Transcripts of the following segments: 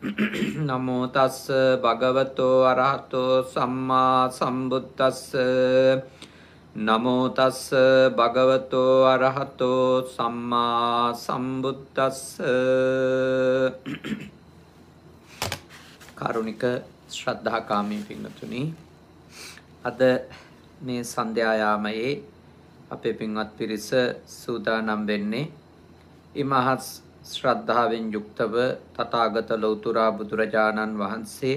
නමෝ තස්ස භගවතෝ අරහතෝ සම්මා සම්බුද්දස්ස නමෝ තස්ස භගවතෝ අරහතෝ සම්මා සම්බුද්දස්ස කාරුණික ශ්‍රද්ධාකාමී පින්නතුනි අද මේ සන්ධ්‍යායාමයේ අපේ පින්වත් පිරිස සූදානම් වෙන්නේ ඉමහත් ශ්‍රද්ධාවෙන් යුක්තව තථාගත ලෞතුරා බුදුරජාණන් වහන්සේ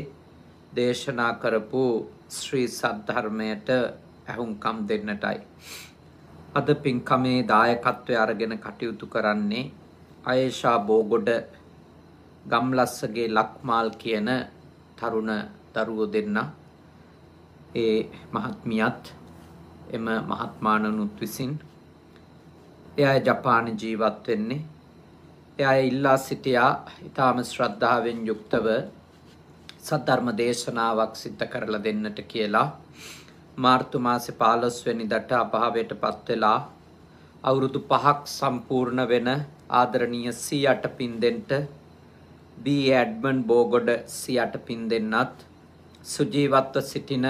දේශනා කරපු ශ්‍රී සද්ධර්මයට ඇහුම්කම් දෙන්නටයි. අද පින්කමේ දායකත්වය අරගෙන කටයුතු කරන්නේ අයේෂා බෝගොඩ ගම්ලස්සගේ ලක්මාල් කියන තරුණ දරුවෝ දෙන්න. ඒ මහත්මියත් එම මහත්මානනුත් විසින් එයා ජපාන ජීවත් වෙන්නේ එයා ඉල්ලා සිටියා ඊටාම ශ්‍රද්ධාවෙන් යුක්තව සද්ධර්ම දේශනාවක් සිද්ධ කරලා දෙන්නට කියලා මාර්තු මාසේ 15 වෙනිදාට අභාවයටපත් වෙලා අවුරුදු 5ක් සම්පූර්ණ වෙන ආදරණීය සීයට පින් දෙන්නට බී ඇඩ්මන් බෝගොඩ සීයට පින් දෙන්නත් සුජීවත්ව සිටින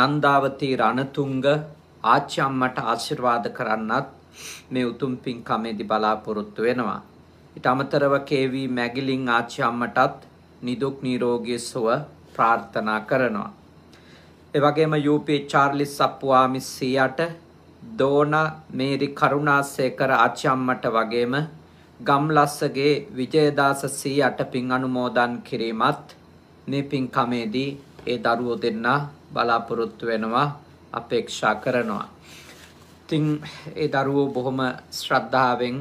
නන්දාවතී රණතුංග ආච්චි අම්මට ආශිර්වාද කරන්නත් මේ උතුම් පින්කමේදී බලාපොරොත්තු වෙනවා ඊට අමතරව KV මැගිලින් ආච්චි අම්මටත් නිදුක් නිරෝගී සුව ප්‍රාර්ථනා කරනවා. ඒ වගේම UP චාර්ලි සප්පුවාමි සීයාට දෝන මේරි කරුණාසේකර ආච්චි අම්මට වගේම ගම්ලස්සගේ විජයදාස සීයාට පින් අනුමෝදන් කිරීමත් මේ පින්කමේදී ඒ දරුවෝ දෙන්නා බලාපොරොත්තු වෙනවා අපේක්ෂා කරනවා. ඉතින් ඒ දරුවෝ බොහොම ශ්‍රද්ධාවෙන්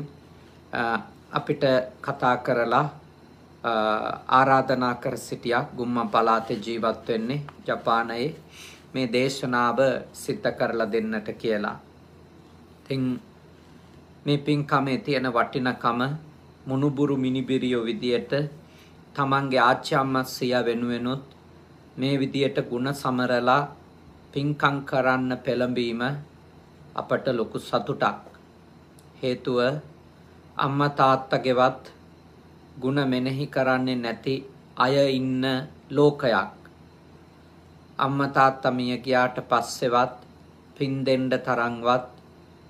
අපිට කතා කරලා ආරාධනා කර සිටියා ගුම්ම පලාතේ ජීවත් වෙන්නේ ජපානයේ මේ දේශනාව සිද්ධ කරලා දෙන්නට කියලා. ඉතින් මේ පින්කමේ තියෙන වටිනකම මුණුබුරු මිනිබිරියෝ විදියට තමන්ගේ ආච්චි අම්මා සියා වෙනුවෙනුත් මේ විදියට ಗುಣ සමරලා පින්කම් කරන්න පෙළඹීම අපට ලොකු සතුටක්. හේතුව අම්මා තාත්තගෙවත් ಗುಣ මෙනෙහි කරන්නේ නැති අය ඉන්න ලෝකයක් අම්මා තාත්තා මිය ගියාට පස්සෙවත් පින් දෙන්න තරම්වත්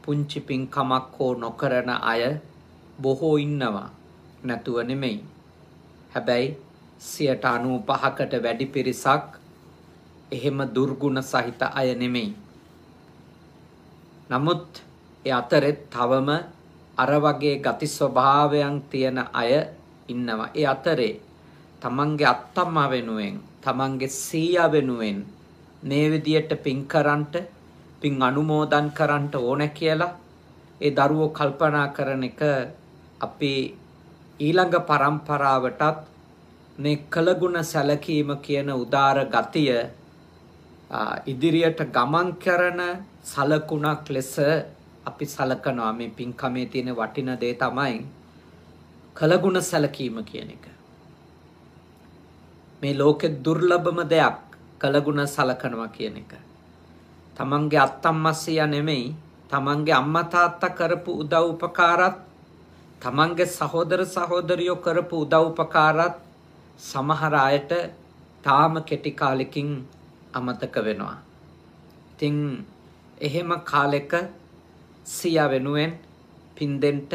පුංචි පින්කමක් හෝ නොකරන අය බොහෝ ඉන්නවා නැතුව නෙමෙයි හැබැයි 95කට වැඩි පිරිසක් එහෙම දුර්ගුණ සහිත අය නෙමෙයි නමුත් ඒ අතරෙත් තවම අර වගේ ගති ස්වභාවයන් තියෙන අය ඉන්නවා. ඒ අතරේ තමන්ගේ අත්තම්මා වෙනුවෙන්, තමන්ගේ සීයා වෙනුවෙන් මේ විදියට පින් කරන්ට, පින් අනුමෝදන් කරන්ට ඕන කියලා ඒ දරුවෝ කල්පනා කරන එක අපේ ඊළඟ પરම්පරාවටත් මේ කළගුණ සැලකීම කියන උදාර ගතිය ඉදිරියට ගමන් කරන සලකුණක් ලෙස අපි සලකනවා මේ පින්කමේ තියෙන වටින දේ තමයි කළගුණ සැලකීම කියන එක. මේ ලෝකෙ දුර්ලභම දෙයක් කළගුණ සලකනවා කියන එක. තමන්ගේ අත්තම්මස්සියා නෙමෙයි තමන්ගේ අම්මා තාත්තා කරපු උදව් උපකාරත් තමන්ගේ සහෝදර සහෝදරියෝ කරපු උදව් උපකාරත් සමහර අයට තාම කෙටි කාලෙකින් අමතක වෙනවා. ඉතින් එහෙම කාලෙක සිය වෙනුවෙන් පින්දෙන්ට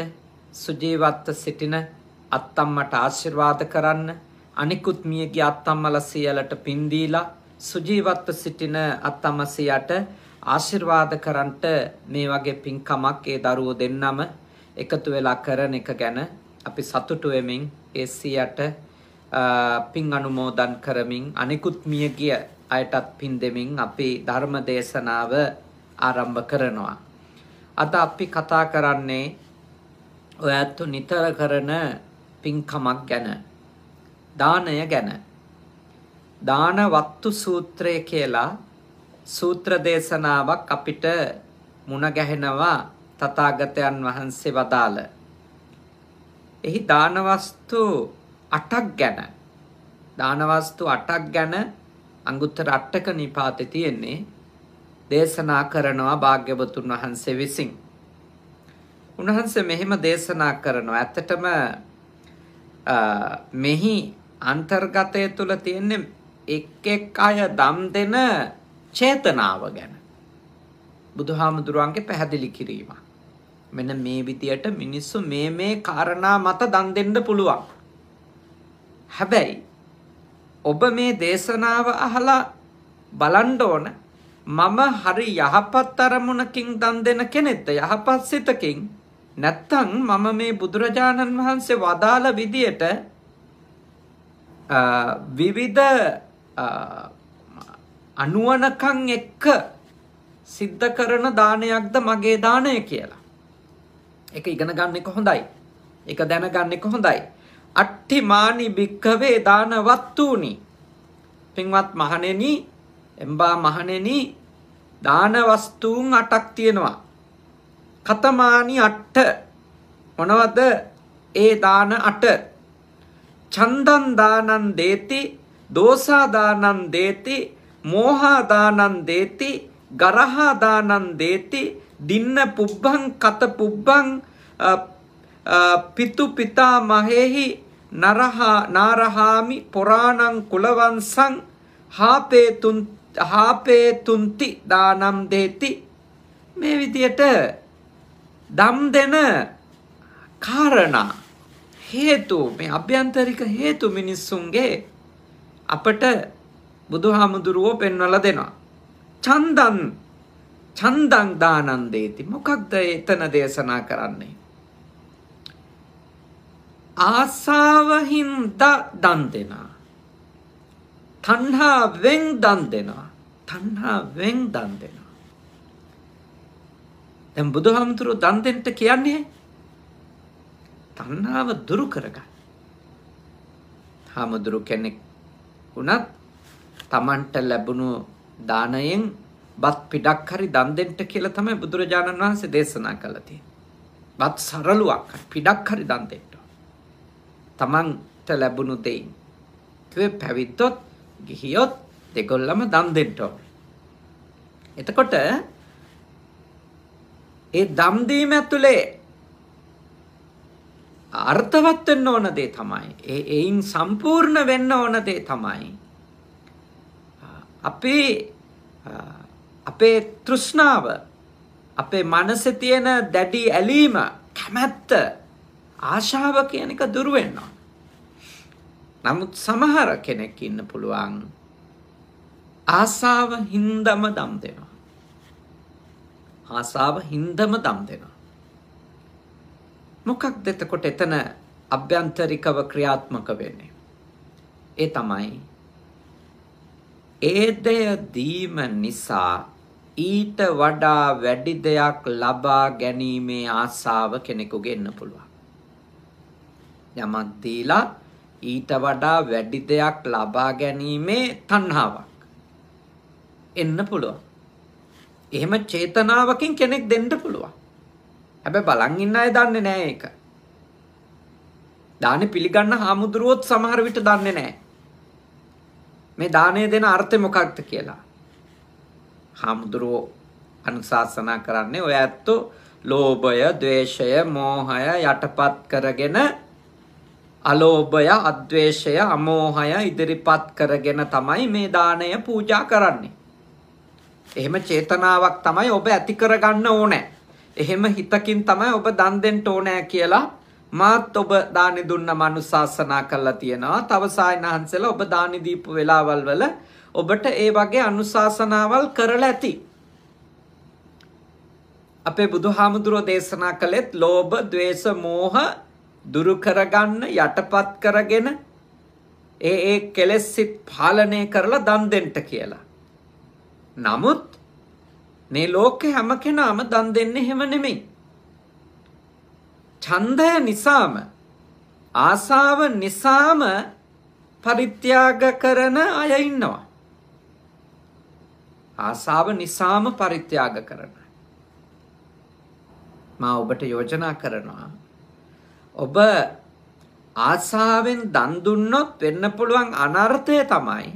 සුජීවත්ව සිටින අත්තම්මට ආශිර්වාද කරන්න අනිකුත් මියගේ අත්තම්මල සියලට පින් දීලා සුජීවත්ව සිටින අත්තම්ම සියට ආශිර්වාද කරන්නට මේ වගේ පින්කමක් ඒ දරුවෝ දෙන්නම එකතු වෙලා කරන එක ගැන අපි සතුටු වෙමින් ඒ සියට පින් අනුමෝදන් කරමින් අනිකුත් මියගිය අයටත් පින් දෙමින් අපි ධර්ම දේශනාව ආරම්භ කරනවා අද අපි කතා කරන්නේ ඔයත් නිතර කරන පින්කමක් ගැන දානය ගැන දානවත්තු සූත්‍රය කියලා සූත්‍ර දේශනාවක් අපිට මුණ ගැහෙනවා තථාගතයන් වහන්සේ වදාළ. එහි දානවස්තු 8ක් ගැන දානවස්තු 8ක් ගැන අංගුත්තර අටක නිපාතේ තියෙන්නේ දේශනා කරනවා භාග්‍යවතුන් වහන්සේ විසින්. උන්වහන්සේ මෙහෙම දේශනා කරනවා. ඇත්තටම මෙහි අන්තර්ගතය තුල තියෙන එක් එක් අය දම් දෙන චේතනාව ගැන බුදුහාමුදුරුවන්ගේ පැහැදිලි කිරීම. මෙන්න මේ විදියට මිනිස්සු මේ මේ කාරණා මත දන් දෙන්න පුළුවන්. හැබැයි ඔබ මේ දේශනාව අහලා බලන්න ඕන මම හරි යහපත් අරමුණකින් දන් දෙන කෙනෙක්ද යහපත් සිතකින් නැත්තං මම මේ බුදුරජාණන් වහන්සේ වදාළ විදියට විවිධ අනුවනකං එක්ක සිද්ධ කරන දානයක්ද මගේ දානය කියලා. එක ඉගෙන ගන්න එක හොඳයි. එක දැනගන්න එක හොඳයි. අට්ටි මානි භික්කවේ දානවත්තුූනි. පින්වත් මහනෙනී එම්බා මහනෙනී දාන වස්තුන් 8ක් තියෙනවා. කතමානි 8 මොනවද? ඒ දාන 8. චන්දන් දානං දේති, දෝසා දානං දේති, මෝහා දානං දේති, ගරහා දානං දේති, දින්න පුබ්බං කත පුබ්බං පිතු පිතා මහෙහි නරහා නාරහාමි පුරාණං කුලවංසං හාපේතුන් හාපේතුන්ති දානම් දේති මේ විදියට දම් දෙන කාරණා හේතු මේ අභ්‍යන්තරික හේතු මිනිස්සුන්ගේ අපට බුදුහාමුදුරුවෝ පෙන්වලා දෙනවා. චන්දන් චන්දං දානං දේති. මොකක්ද එතන දේශනා කරන්නේ? ආසාවහින්ද දන් දෙනා. තණ්හාවෙන් දන් දෙනා. තණ්හාවෙන් දන් දෙනවා. දැන් බුදුහාමුදුරුවෝ දන් දෙන්න කියන්නේ තණ්හාව දුරු කරගන්න. හාමුදුරු කෙනෙක් වුණත් Tamanට ලැබුණු දාණයෙන් බත් පිටක් හරි දන් දෙන්න කියලා තමයි බුදුරජාණන් වහන්සේ දේශනා කළා තියෙන්නේ. බත් සරලුවක් පිටක් හරි දන් දෙන්න. Tamanට ලැබුණු දෙයින්. කිව්වේ පැවිද්දොත් ගිහියොත් දෙගොල්ලම දන් දෙන්න ඕනේ එතකොට ඒ දම් දීම ඇතුලේ අර්ථවත් වෙන්න ඕන දේ තමයි ඒ එයින් සම්පූර්ණ වෙන්න ඕන දේ තමයි අපේ අපේ තෘෂ්ණාව අපේ මනසේ තියෙන දැඩි ඇලීම කැමැත්ත ආශාව කියන එක දුර වෙනවා. නමුත් සමහර කෙනෙක් ඉන්න පුළුවන් ආසාව හින්දම දම් දෙනවා. ආසාව හින්දම දම් දෙනවා. මොකක්ද එතකොට එතන අභ්‍යන්තරිකව ක්‍රියාත්මක වෙන්නේ? ඒ තමයි ඒ දෙය දීම නිසා ඊට වඩා වැඩි දෙයක් ලබා ගැනීමේ ආසාව කෙනෙකුගේ එන්න පුළුවන්. යමක් දීලා ඊට වඩා වැඩි දෙයක් ලබා ගැනීමේ තණ්හාවක්. එන්න පුළුවන්. එහෙම චේතනාවකින් කෙනෙක් දෙන්න පුළුවන්. හැබැයි බලන් ඉන්න අය දන්නේ නැහැ ඒක. දානේ පිළිගන්න හාමුදුරුවොත් සමහර විට දන්නේ නැහැ. මේ දානය දෙන අර්ථය මොකක්ද කියලා. හාමුදුරුවෝ අනුශාසනා කරන්නේ ඔය ඇත්තෝ ලෝභය, ద్వේෂය, මෝහය යටපත් කරගෙන අලෝභය, අද්වේෂය, අමෝහය ඉදිරිපත් කරගෙන තමයි මේ දාණය පූජා කරන්නේ. එහෙම චේතනාවක් තමයි ඔබ ඇති කරගන්න ඕනේ. එහෙම හිතකින් තමයි ඔබ දන් දෙන්න ඕනේ කියලා මාත් ඔබ දානි දුන්න මනුසාසනා කරලා තියෙනවා. තව සායනහන්සලා ඔබ දානි දීපු වෙලාවල් වල ඔබට ඒ වගේ අනුශාසනාවල් කරලා ඇති. අපේ බුදුහාමුදුරෝ දේශනා කළෙත් ලෝභ, ద్వේස, මෝහ දුරු කරගන්න යටපත් කරගෙන ඒ ඒ කෙලෙස් සිත් පාලනය කරලා දන් දෙන්න කියලා. නමුත් මේ ලෝකේ හැම කෙනාම දන් දෙන්නේ හැම නෙමෙයි. ඡන්දය නිසාම ආසාව නිසාම පරිත්‍යාග කරන අය ඉන්නවා. ආසාව නිසාම පරිත්‍යාග කරන. මා ඔබට යෝජනා කරනවා. ඔබ ආසාවෙන් දන් දුන්නොත් වෙන්න පුළුවන් අනර්ථය තමයි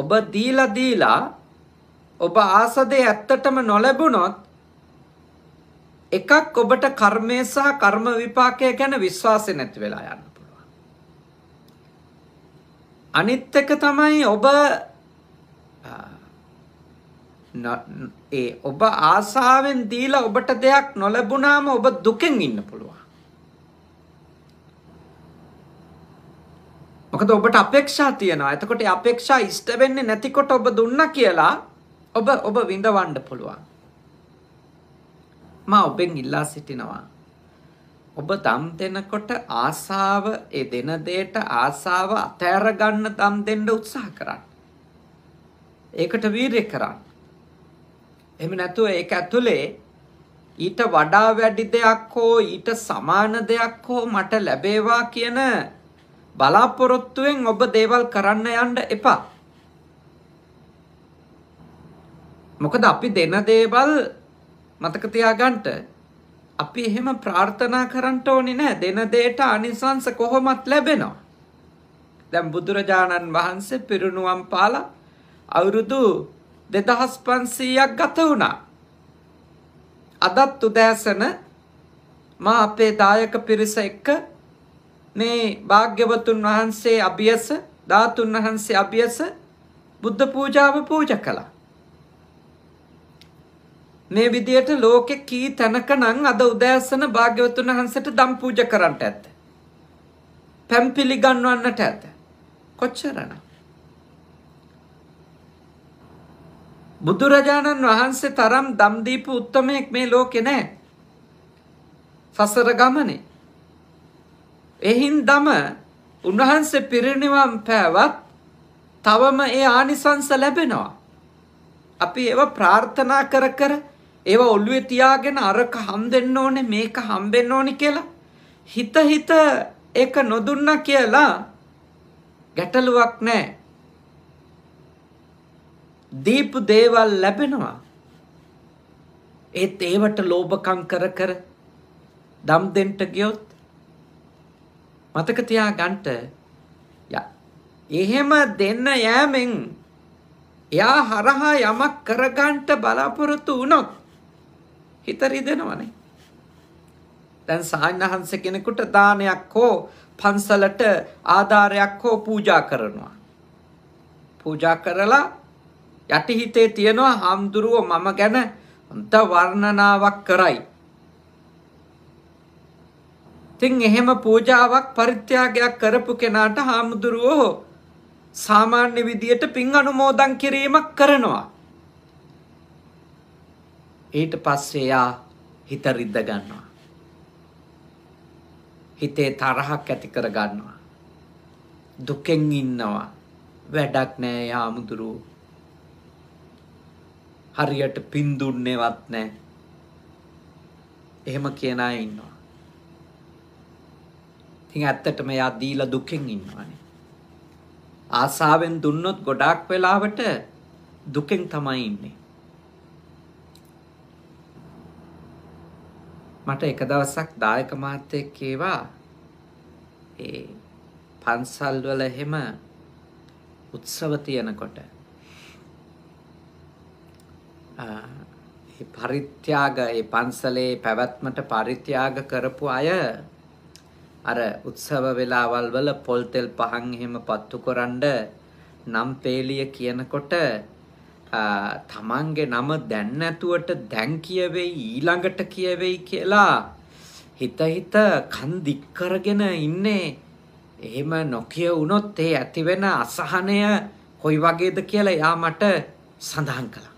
ඔබ දීලා දීලා ඔබ ආසදේ ඇත්තටම නොලැබුණොත් එකක් ඔබට කර්මය සහ කර්ම විපාකය ගැන විශ්වාසය නැති වෙලා යන්න පුළුවන්. අනිත් එක තමයි ඔබ ඒ ඔබ ආසාවෙන් දීලා ඔබට දෙයක් නොලැබුණාම ඔබ දුකෙන් ඉන්න පුළුවන්. මොකද ඔබට අපේක්ෂා තියෙනවා. එතකොට ඒ අපේක්ෂා ඉෂ්ට වෙන්නේ නැතිකොට ඔබ දුන්නා කියලා ඔබ ඔබ විඳවන්න පුළුවන්. මා ඔබෙන් ඉල්ලා සිටිනවා. ඔබ දම් දෙනකොට ආසාව ඒ දෙන දෙයට ආසාව අතෑර ගන්න දම් දෙන්න උත්සාහ කරන්න. ඒකට වීරිය කරන්න. එහෙම නැතුව ඒක ඇතුලේ ඊට වඩා වැඩි දෙයක් හෝ ඊට සමාන දෙයක් හෝ මට ලැබේවා කියන බලාපොරොත්තුවෙන් ඔබ දේවල් කරන්න යන්න එපා. මොකද අපි දෙන දේවල් මතක තියාගන්න අපි එහෙම ප්‍රාර්ථනා කරන්න ඕනේ නැහැ දෙන දෙයට අනිසංස කොහොමත් ලැබෙනවා. දැන් බුදුරජාණන් වහන්සේ පිරිණුවම් පාලා අවුරුදු 2500ක් ගත වුණා. අදත් උදෑසන මා අපේ දායක පිරිස එක්ක මේ භාග්‍යවතුන් වහන්සේ අභියස ධාතුන් වහන්සේ අභියස බුද්ධ පූජාව පූජා කළා. මේ විදියට ලෝකෙ කී තැනක නම් අද උදෑසන භාග්‍යවතුන් වහන්සේට දම් පූජා කරන්නට ඇත්ද? පැම් පිළිගන්වන්නට ඇත. කොච්චරනම්? බුදුරජාණන් වහන්සේ තරම් දම් දීපු උත්තමයෙක් මේ ලෝකේ නැහැ. සසර ගමනේ එහින්දම උන්වහන්සේ පිරිනිවන් පෑවත් තවම ඒ ආනිසංස ලැබෙනවා. අපි ඒව ප්‍රාර්ථනා කර කර ඒව ඔළුවේ තියාගෙන අරක හම්බෙන්න ඕනේ මේක හම්බෙන්න ඕනේ කියලා හිත හිත ඒක නොදුන්නා කියලා ගැටලුවක් නැහැ. දීපු දේවල් ලැබෙනවා. ඒත් ඒවට ලෝභකම් කර කර දම් දෙන්න ගියොත් මතක තියා ගන්නට එහෙම දෙන්න යෑමෙන් එයා හරහා යමක් කරගන්නට බලාපොරොත්තු වුණොත් හිත රිදෙනවනේ. දැන් සාන්නහන්ස කෙනෙකුට දානයක් හෝ පන්සලට ආධාරයක් හෝ පූජා කරනවා. පූජා කරලා යටිහිතේ තියෙනවා හාමුදුරුවෝ මම ගැන අන්ත වර්ණනාවක් කරයි. තින් එහෙම පූජාවක් පරිත්‍යාගයක් කරපු කෙනාට හාමුදුරුවෝ සාමාන්‍ය විදියට පින් අනුමෝදන් කිරීමක් කරනවා. ඊට පස්සේ යා හිත රිද්ද ගන්නවා. හිතේ තරහක් ඇති කර ගන්නවා. දුකෙන් ඉන්නවා. වැඩක් නෑ යාමුදුරු. හරියට පින් දුන්නේවත් නෑ. එහෙම කියන අය ඉන්නවා. ඉතින් ඇත්තටම එයා දීලා දුකෙන් ඉන්නවානේ. ආසාවෙන් දුන්නොත් ගොඩාක් වෙලාවට දුකෙන් තමයි ඉන්නේ. මට එක දවසක් දායක මහත්තයෙක් කේවා ඒ පන්සල් වල එහෙම උත්සව තියනකොට ඒ පරිත්‍යාග ඒ පන්සලේ පැවැත්මට පරිත්‍යාග කරපු අය අර උත්සව වෙලාවල් වල පොල් තෙල් පහන් එහෙම පත්තු කරන්න නම් පේලිය කියනකොට තමන්ගේ නම දැන් නැතුවට දැන් කියවෙයි ඊළඟට කියවෙයි කියලා හිත හිත කන් දික් කරගෙන ඉන්නේ එහෙම නොකිය වුණොත් ඒ ඇති වෙන අසහනය කොයි වගේද කියලා එයා මට සඳහන් කළා.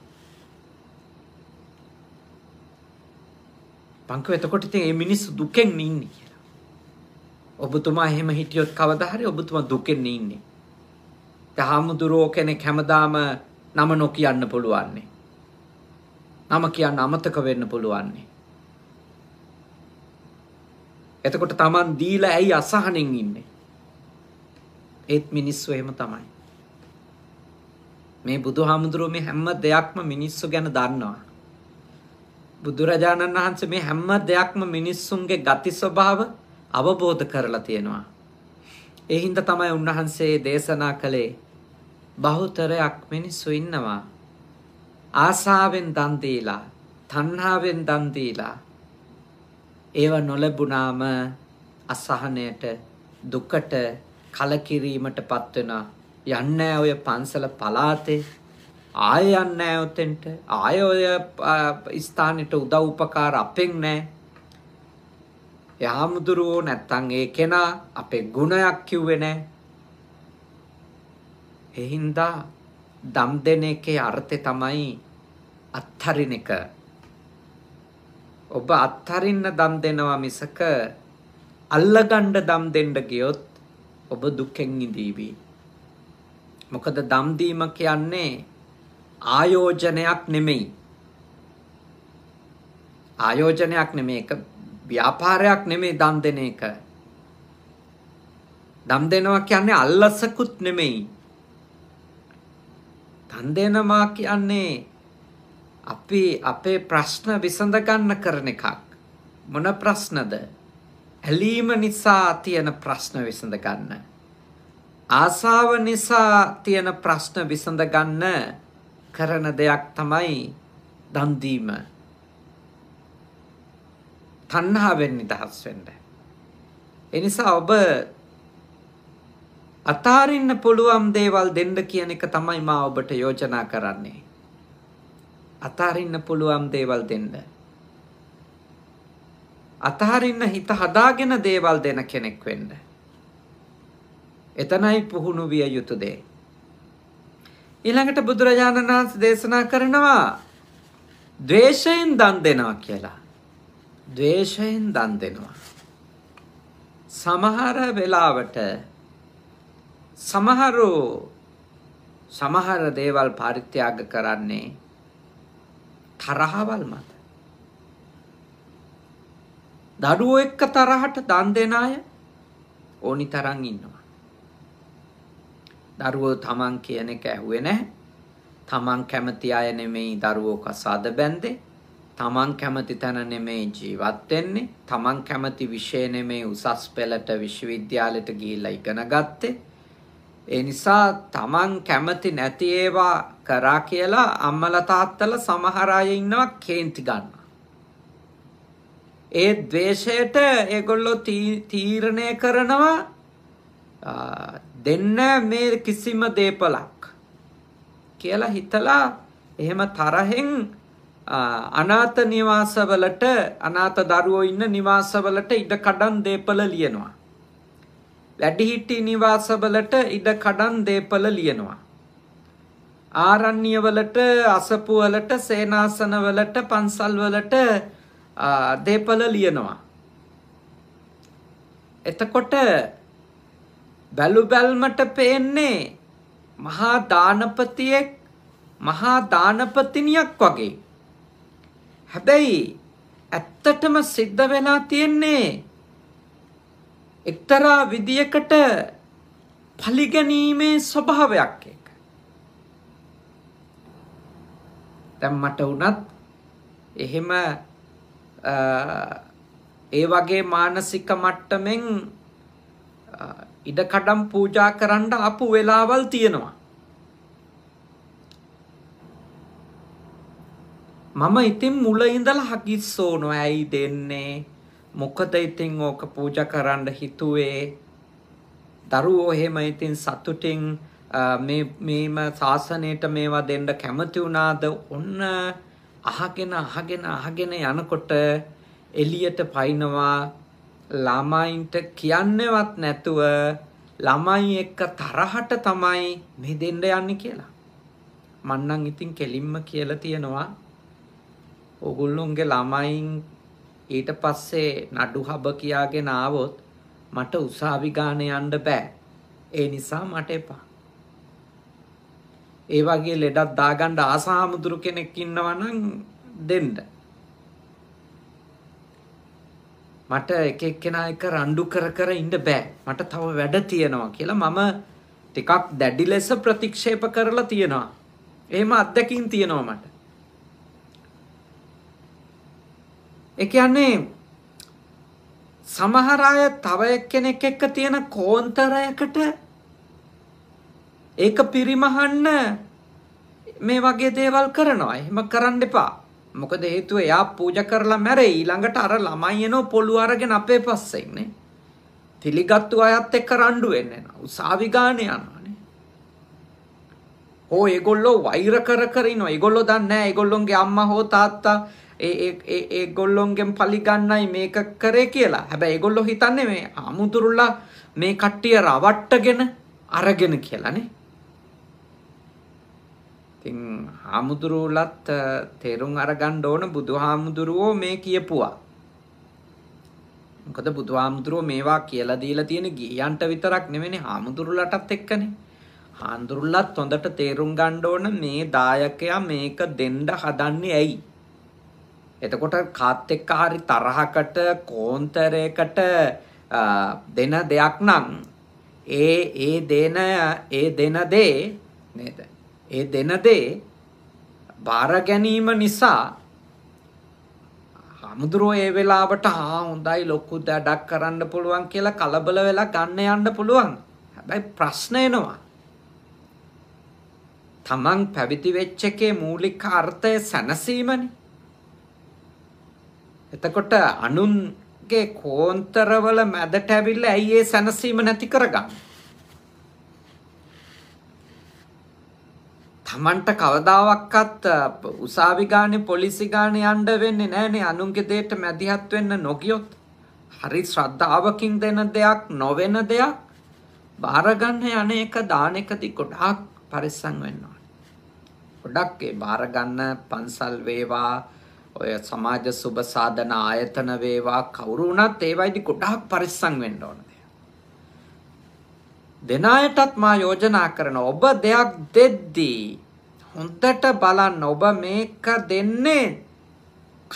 පංකව එතකොට ඉතින් මේ මිනිස්සු දුකෙන් ඉන්නේ. ඔබතුමා එහෙම හිටියොත් කවදා හරි ඔබතුමා දුකෙන් ඉන්නේ. ඒ හාමුදුරුවෝ කෙනෙක් හැමදාම නම නොකියන්න පුළුවන්නේ. නම කියන්න අමතක වෙන්න පුළුවන්නේ. එතකොට Taman දීලා ඇයි අසහනෙන් ඉන්නේ? ඒත් මිනිස්සු එහෙම තමයි. මේ බුදුහාමුදුරුවෝ මේ හැම දෙයක්ම මිනිස්සු ගැන දන්නවා. බුදුරජාණන් වහන්සේ මේ හැම දෙයක්ම මිනිස්සුන්ගේ ගති ස්වභාව අවබෝධ කරලා තියෙනවා. ඒ හින්දා තමයි උන්වහන්සේ දේශනා කළේ බහුතරයක් මිනිස්සු ඉන්නවා ආසාවෙන් දන් දීලා, තණ්හාවෙන් දන් දීලා ඒව නොලැබුණාම අසහනයට, දුකට, කලකිරීමටපත් වෙනවා. යන්නේ ඔය පන්සල පලාතේ ආය යන්නේ නැහැ උතෙන්ට ආය ඔය ස්ථානෙට උදව් උපකාර අපෙන් නැහැ ඒ හාමුදුරුවෝ නැත්තං ඒ කෙනා අපේ ගුණයක් කිව්වේ නෑ. එහින්දා දම් දෙන එකේ අර්ථය තමයි අත්හරින එක. ඔබ අත්හරින්න දම් දෙනවා මිසක අල්ලගන්න දම් දෙන්න ගියොත් ඔබ දුකෙන් ඉඳීවි. මොකද දම් දීම කියන්නේ ආයෝජනයක් නෙමෙයි. ආයෝජනයක් නෙමෙයි ඒක ව්‍යාපාරයක් නෙමෙයි දන් දෙන එක. දම් දෙනවා කියන්නේ අල්ලසකුත් නෙමෙයි. දන් දෙනවා කියන්නේ අපි අපේ ප්‍රශ්න විසඳ ගන්න කරන එකක්. මොන ප්‍රශ්නද? ඇලීම නිසා තියෙන ප්‍රශ්න විසඳ ගන්න. ආසාව නිසා තියෙන ප්‍රශ්න විසඳ ගන්න කරන දෙයක් තමයි දන් දීම. තණ්හාවෙන් නිදහස් වෙන්න. ඒ නිසා ඔබ අතාරින්න පුළුවන් දේවල් දෙන්න කියන එක තමයි මා ඔබට යෝජනා කරන්නේ. අතාරින්න පුළුවන් දේවල් දෙන්න. අතහරින්න හිත හදාගෙන දේවල් දෙන කෙනෙක් වෙන්න. එතනයි පුහුණු විය යුතු දේ. ඊළඟට බුදුරජාණන් වහන්සේ දේශනා කරනවා ද්වේෂයෙන් දන් දෙනවා කියලා. ද්වේෂයෙන් දන් දෙනවා. සමහර වෙලාවට සමහරු සමහර දේවල් පරිත්‍යාග කරන්නේ තරහවල් මත. දඩුවෝ එක්ක තරහට දන් දෙන අය ඕනි තරම් ඉන්නවා. දරුවෝ තමන් කියන එක ඇහුවේ නැහැ. තමන් කැමති අය නෙමෙයි දරුවෝ කසාද බැන්දේ. තමන් කැමති තැන නෙමෙයි ජීවත් වෙන්නේ. තමන් කැමති විෂය නෙමෙයි උසස් පෙළට විශ්වවිද්‍යාලයට ගිහිල්ලා ඉගෙන ගත්තේ. ඒ නිසා තමන් කැමති නැති ඒවා කරා කියලා අම්මලා තාත්තලා සමහර අය ඉන්නවා කේන්ති ගන්න. ඒ ද්වේෂයට ඒගොල්ලෝ තීරණය කරනවා දෙන්න මේ කිසිම දේපලක් කියලා හිතලා එහෙම තරහෙන් අනාත නිවාසවලට අනාත දරුවෝ ඉන්න නිවාසවලට ඉඩ කඩන් දේපල ලියනවා. වැඩිහිටි නිවාසවලට ඉඩ කඩන් දේපල ලියනවා. ආරණ්‍යවලට අසපුවලට සේනාසනවලට පන්සල්වලට දේපල ලියනවා. එතකොට බැලු බැල්මට පේන්නේ මහා දානපතියෙක් මහා දානපතිනියක් වගේ හැබැයි ඇත්තටම සිද්ධ වෙලා තියෙන්නේ එක්තරා විදියකට පලිගැනීමේ ස්වභාවයක් එක. දැන් මට වුණත් එහෙම ඒ වගේ මානසික මට්ටමින් ඉඩකඩම් පූජා කරන්න අපු වෙලාවල් තියෙනවා. මම ඉතින් මුල ඉඳලා හකිස්සෝනො ඇයි දෙන්නේ මොකද ඉතින් ඕක පූජ කරන්න හිතුවේ දරුවෝ එහෙම ඉතින් සතුටින් මේම ශාසනයට මේවා දෙන්න කැමති වුණාද ඔන්න අහගෙන අහගෙන අහගෙන යනකොට එළියට පයින්නවා ළමයින්ට කියන්නවත් නැතුව ළමයි එක්ක තරහට තමයි මේ දෙන්න යන්නේ කියලා මන්නම් ඉතින් කෙලින්ම කියලා තියෙනවා ඔගුල්ලුන්ගේ ළමයින් ඊට පස්සේ නඩු හබ කියාගෙන ආවොත් මට උසාවි ගාන යන්න බෑ. ඒ නිසා මට එපා. ඒ වගේ ලෙඩක් දාගන්න ආසාමුදුරු කෙනෙක් ඉන්නවා නම් දෙන්න. මට එක එක්කෙනා එක රණ්ඩු කර කර ඉන්න බෑ. මට තව වැඩ තියෙනවා කියලා මම ටිකක් දැඩි ලෙස ප්‍රතික්ෂේප කරලා තියෙනවා. එහෙම අත්දැකීම් තියෙනවා මට. ඒ කියන්නේ සමහර අය තව එක්කෙනෙක් එක්ක තියෙන කෝන්තරයකට ඒක පිරිමහන්න මේ වගේ දේවල් කරනවා. එහෙම කරන්න එපා. මොකද හේතුව එයා පූජා කරලා මැරෙයි. ඊළඟට අර ළමයි එනෝ පොළු අරගෙන අපේ පස්සෙන්නේ. පිළිගත්තු අයත් එක්ක රණ්ඩු වෙන්න යනවා. උසාවි ගාන යනවානේ. ඕ ඒගොල්ලෝ වෛර කර කර ඉනවා. ඒගොල්ලෝ දන්නේ නැහැ. ඒගොල්ලොන්ගේ අම්මා හෝ තාත්තා ඒ ගොල්ලොන්ගෙන් පලිගන්නයි මේක කරේ කියලා හැබැ ඒගොල්ලො හිතන්නේ මේ අමුතුරුල්ලා මේ කට්ටිය රවට්ටගෙන අරගෙන කියලනේ ති හාමුදුරුවලත් තේරුම් අරගණ්ඩ ඕන බුදු හාමුදුරුවෝ මේ කියපුවා මොකද බුදු හාමුදුරුවෝ මේවා කියලා දීලා තියෙන ගියන්ට විතරක් නෙමෙයි හාමුදුරුලටත් එක්කනේ හාමුදුරුලත් හොඳට තේරුම් ගණ්ඩ ඕන මේ දායකයා මේක දෙන්ඩ හදන්නේ ඇයි එතකොට කාත් එක්ක හරි තරහකට කෝන්තරයකට දෙන දෙයක් නම් ඒ ඒ දෙන ඒ දෙන දේ නේද? ඒ දෙන දේ බාර ගැනීම නිසා හමුදුරෝ ඒ වෙලාවට හා හොඳයි ලොකු දඩක් කරන්න පුළුවන් කියලා කලබල වෙලා ගන්න යන්න පුළුවන්. හැබැයි ප්‍රශ්න එනවා. තමන් පැවිදි වෙච්ච එකේ මූලික අර්ථය සැනසීමනේ. එතකොට අනුන්ගේ කෝන්තරවල මැදට ඇවිල්ලා ඇයි ඒ සැනසීම නැති කරගන්නේ? තමන්ට කවදාවක්වත් උසාවි ගානේ පොලිසි ගානේ යන්න වෙන්නේ නැහනේ අනුන්ගේ දෙයට මැදිහත් වෙන්න නොගියොත් හරි ශ්‍රද්ධාවකින් දෙන දෙයක් නොවන දෙයක් බාරගන්න අනේක දාන එකදී ගොඩාක් පරිස්සම් වෙන්න ඕනේ. ගොඩක් ඒ බාරගන්න පන්සල් වේවා ඔය සමාජ සුබ සාධන ආයතන වේවා කවුරු වුණත් ඒවයිදි ගොඩාක් පරිස්සම් වෙන්න ඕන. දෙන අයටත් මා යෝජනා කරන ඔබ දෙයක් දෙද්දී හොඳට බලන්න ඔබ මේක දෙන්නේ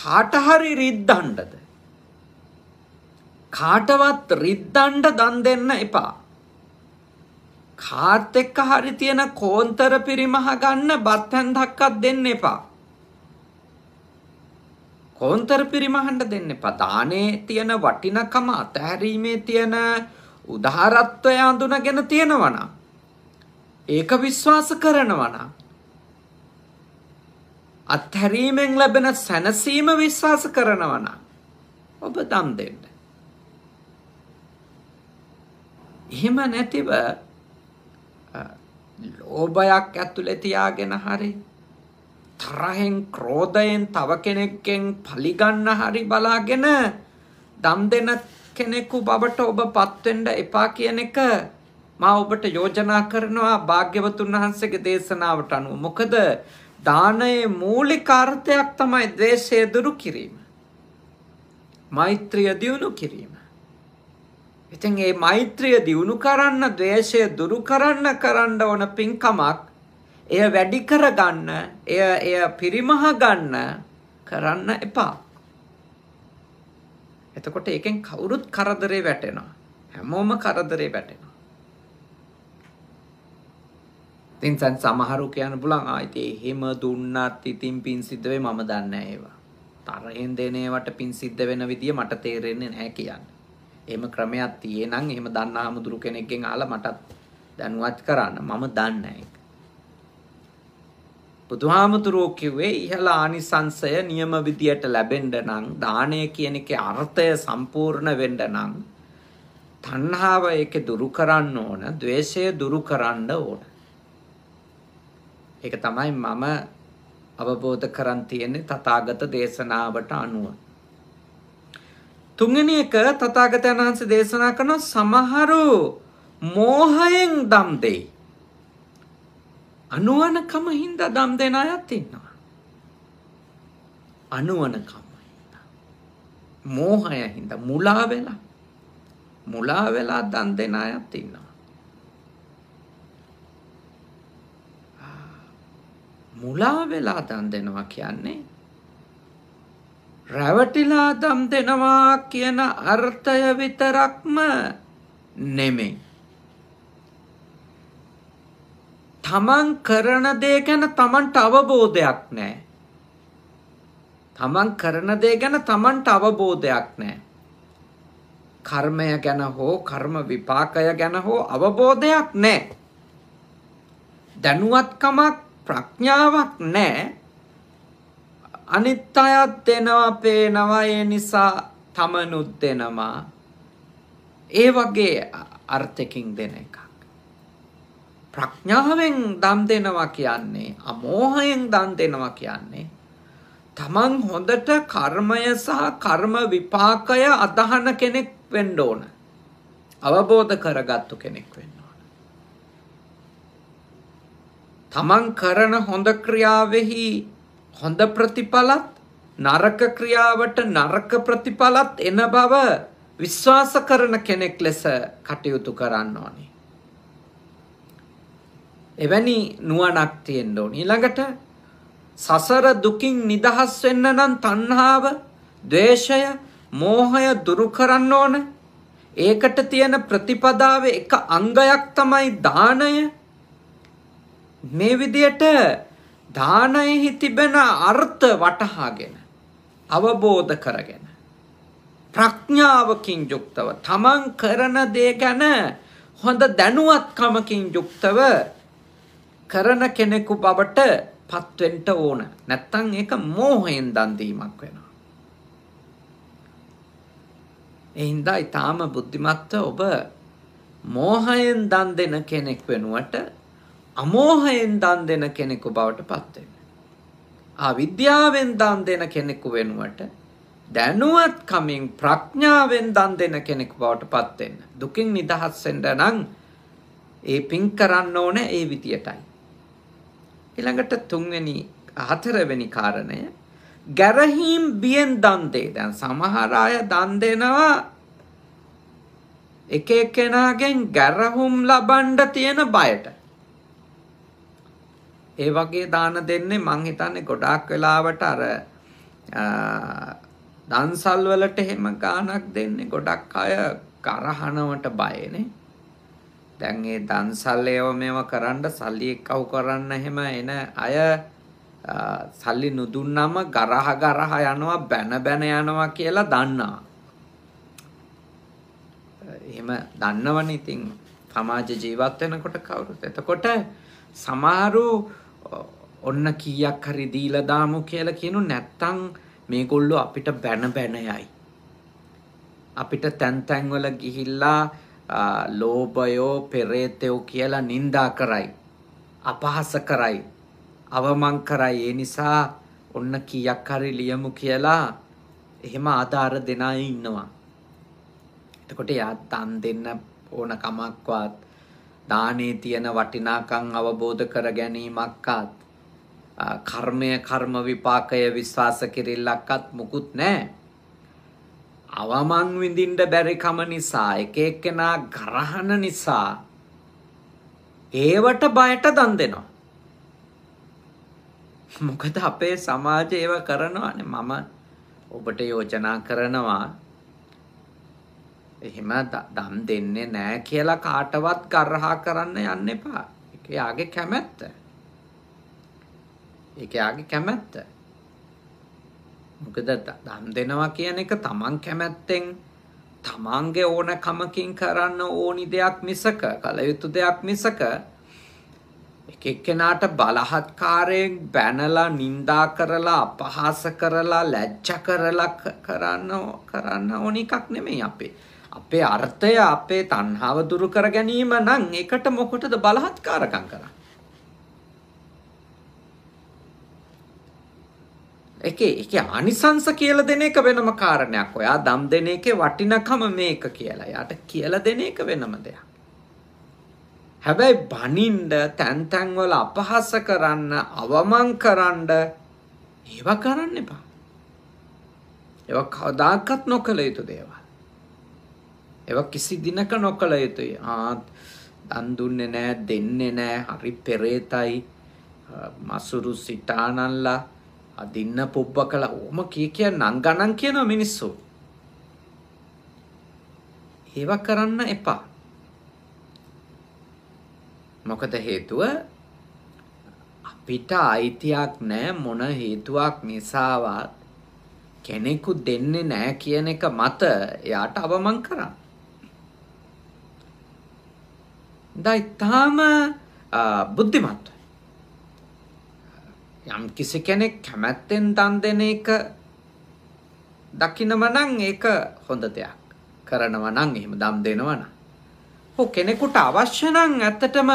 කාට හරි රිද්දන්නද? කාටවත් රිද්දන්න දන් දෙන්න එපා. කාත් එක්ක හරි තියෙන කෝන්තර පිරිමහ ගන්න බත් හැන්දක්වත් දෙන්න එපා. කොන්තර පිරිමහන්න දෙන්න එපා. දානේ තියෙන වටිනකම අතහැරීමේ තියෙන උදාහරත්වය අඳුනගෙන තියෙනවනම් ඒක විශ්වාස කරනවනම් අත්හැරීමෙන් ලැබෙන සැනසීම විශ්වාස කරනවනම් ඔබ දම් දෙන්න. එහෙම නැතිව ලෝභයක් ඇතුලේ තියාගෙන හරි තරහෙන් ක්‍රෝධයෙන් තව කෙනෙක්ගෙන් පලිගන්න හරි බලාගෙන දම් දෙන කෙනෙකු බවට ඔබ පත්වෙන්ඩ එපා කියන එක මා ඔබට යෝජනා කරනවා භාග්‍යවතුන් වහන්සේගේ දේශනාවට අනුව මොකද දානයේ මූලිකාර්ථයක් තමයි දේශය දුරු කිරීම. මෛත්‍රිය දියුණු කිරීම. ඉතින් ඒ මෛත්‍රිය දියුණු කරන්න ද්වේෂය දුරු කරන්න කරන්න ඕන පින්කමක් එය වැඩි කරගන්න එය එය පිරිමහ ගන්න කරන්න එපා. එතකොට ඒකෙන් කවුරුත් කරදරේ වැටෙනවා. හැමෝම කරදරේ වැටෙනවා. ඉතින් දැන් සමහරු කියන්න පුළුවන් ආ ඉතින් එහෙම දුන්නත් ඉතින් පින් සිද්ධ වෙයි මම දන්නේ නැහැ ඒවා. තරහෙන් දෙන ඒවට පින් සිද්ධ වෙන විදිය මට තේරෙන්නේ නැහැ කියන්නේ. එහෙම ක්‍රමයක් තියෙනං එහෙම දන්න හාමුදුරු කෙනෙක්ගෙන් අහලා මටත් දැනුවත් කරන්න මම දන්නේ නැහැ. බුදුහාමුදුරුවෝ කිව්වේ ඉහළ ආනිසංසය නියම විදියට ලැබෙන්න නම් දානය කියන එකේ අර්ථය සම්පූර්ණ වෙන්න නම් තණ්හාව ඒකේ දුරු කරන්න ඕන, द्वේෂය දුරු කරන්න ඕන. ඒක තමයි මම අවබෝධ කරන් තියෙන්නේ තථාගත දේශනාවට අනුව. තුන්වෙනි එක තථාගතයන් වහන්සේ දේශනා කරන සමහරු මෝහයෙන් දම් දෙයි. අනුවනකම හින්දා දම් දෙන අයත් ඉන්නවා. අනුවනකම මෝහය හින්ද මුලා වෙලා මුලා වෙලා දන් දෙන අයත් ඉන්නවා. මුලා වෙලා දන් දෙනවා කියන්නේ රැවටිලා දම් දෙනවා කියන අර්ථය විතරක්ම නෙමෙයි. තමන් කරන දේ ගැන තමන්ට අවබෝධයක් නැහැ. තමන් කරන දේ ගැන තමන්ට අවබෝධයක් නැහැ. කර්මය ගැන හෝ කර්ම විපාකය ගැන හෝ අවබෝධයක් නැහැ. දැනුවත්කමක් ප්‍රඥාවක් නැහැ. අනිත් අයත් දෙනවා පේනවා ඒ නිසා තමනුත් දෙනවා. ඒ වගේ අර්ථකින් දෙන එක. ප්‍රඥාවෙන් දන් දෙනවා කියන්නේ අමෝහයෙන් දන් දෙනවා කියන්නේ තමන් හොඳට කර්මය සහ කර්ම විපාකය අදහන කෙනෙක් වෙන්න ඕන. අවබෝධ කරගත්තු කෙනෙක් වෙන්න ඕන. තමන් කරන හොඳ ක්‍රියාවෙහි හොඳ ප්‍රතිඵලත් නරක ක්‍රියාවට නරක ප්‍රතිඵලත් එන බව විශ්වාස කරන කෙනෙක් ලෙස කටයුතු කරන්න ඕනේ. එවැනි නුවණක් තියෙන්න ඕන. ඊළඟට සසර දුකින් නිදහස් වෙන්න නම් තණ්හාව, ద్వේෂය, මෝහය දුරු කරන්න ඕන. ඒකට තියෙන ප්‍රතිපදාවේ එක අංගයක් තමයි දානය. මේ විදියට දානයෙහි තිබෙන අර්ථ වටහාගෙන අවබෝධ කරගෙන ප්‍රඥාවකින් යුක්තව තමන් කරන දේ ගැන හොඳ දැනුවත්කමකින් යුක්තව කරන කෙනෙකු බවට පත්වෙන්ට ඕන නැත්තං එක මෝහයෙන් දන්දීමක් වෙනවා. එහින්දා ඉතාම බුද්ධිමත්ව ඔබ මෝහයෙන් දන් දෙන කෙනෙක් වෙනුවට අමෝහයෙන් දන් දෙන කෙනෙකු බවට පත්වෙන. අවිද්‍යාවෙන් දන් දෙන කෙනෙකු වෙනුවට දැනුවත් කමින් ප්‍රඥාවෙන් දන් දෙන කෙනෙකු බවට පත්වෙන්න. දුකින් නිදහස් වෙන්න නම් ඒ පින් කරන්න ඕනේ ඒ විදියටයි. ඊළඟට තුන්වෙනි හතරවෙනි කාරණය ගැරහීම් බියෙන් දන් දෙයි. දැන් සමහර අය දන් දෙනවා එක එක්කෙනාගෙන් ගැරහුම් ලබන්න තියෙන බයට. ඒ වගේ දාන දෙන්නේ මං හිතන්නේ ගොඩාක් වෙලාවට අර දන්සල් වලට එහෙම ගාණක් දෙන්නේ ගොඩක් අය කරහනවට බයනේ. දැන් ඒ දන්සල් ඒව මේව කරන්න සල්ලි එක්කව කරන්න එහෙම එන අය සල්ලි නොදුන්නම ගරහ ගරහ යනවා බැන බැන යනවා කියලා දන්නවා. එහෙම දන්නවනේ ඉතින් සමාජ ජීවත් වෙනකොට කවුරුත්. එතකොට සමහරු ඔන්න කීයක් හරි දීලා දාමු කියලා කියනු නැත්තම් මේගොල්ලෝ අපිට බැන බැන යයි. අපිට තැන් තැන්වල ගිහිල්ලා ලෝභයෝ පෙරේතයෝ කියලා නින්දා කරයි. අපහස කරයි. අවමං කරයි. ඒ නිසා ඔන්න කීයක් හරි ලියමු කියලා එහෙම ආධාර දෙන අය ඉන්නවා. එතකොට යා දන් දෙන්න ඕන කමක්වත් දානේ තියෙන වටිනාකම් අවබෝධ කර ගැනීමක්වත් කර්මය කර්ම විපාකය විශ්වාස කිරිල්ලක්වත් මුකුත් නැහැ. අවමං විඳින්න බැරි කම නිසා එක එක්කෙනා ගරහන නිසා ඒවට බයට දන් දෙනවා. මොකද අපේ සමාජය ඒව කරනවානේ මම ඔබට යෝජනා කරනවා එහෙම දම් දෙන්නේ නෑ කියලා කාටවත් ගරහා කරන්න යන්න එපා. ඒක යාගේ කැමැත්ත. ඒක යාගේ කැමැත්ත. මොකද දන් දෙනවා කියන එක තමන් කැමැත්තෙන් තමන්ගේ ඕනකමකින් කරන්න ඕනි දෙයක් මිසක කළ යුතු දෙයක් මිසක එක එක්කෙනාට බලහත්කාරයෙන් බැනලා නින්දා කරලා අපහාස කරලා ලැජ්ජ කරලා කරන්න කරන්න ඕන එකක් නෙමෙයි අපේ. අපේ අර්ථය අපේ තණ්හාව දුරු කර ගැනීම නම් ඒකට මොකටද බලහත්කාරකම් කරන්නේ? එකේ එකේ අනිසංස කියලා දෙන එක වෙනම කාරණයක්. ඔයා දම් දෙන එකේ වටිනකම මේක කියලා. යාට කියලා දෙන එක වෙනම දෙයක්. හැබැයි බනින්න තැන් තැන් වල අපහාස කරන්න, අවමන් කරන්න ඒවා කරන්න එපා. ඒවා කවදාකවත් නොකළ යුතු දේවල්. ඒවා කිසි දිනක නොකළ යුතුයි. ආ දන් දුන්නේ නැහැ, දෙන්නේ නැහැ, හරි පෙරේතයි. මසුරු සිටානල්ලා අදින්න පුබ්බ කළ ඕම කිය කිය නං ගණන් කියන මිනිස්සු ඒව කරන්න එපා මොකද හේතුව අපිට අයිතියක් නෑ මොන හේතුවක් නිසාවත් කෙනෙකු දෙන්නේ නෑ කියන එක මත එයාට අවමන් කරන්න දයි තාම බුද්ධිමත්ව යම් කිසි කෙනෙක් කැමැත්තෙන් දන් දෙන එක දකිනව නම් ඒක හොඳ දෙයක්. කරනව නම් එහෙම දම් දෙනව නම්. ඔව් කෙනෙකුට අවශ්‍ය නම් ඇත්තටම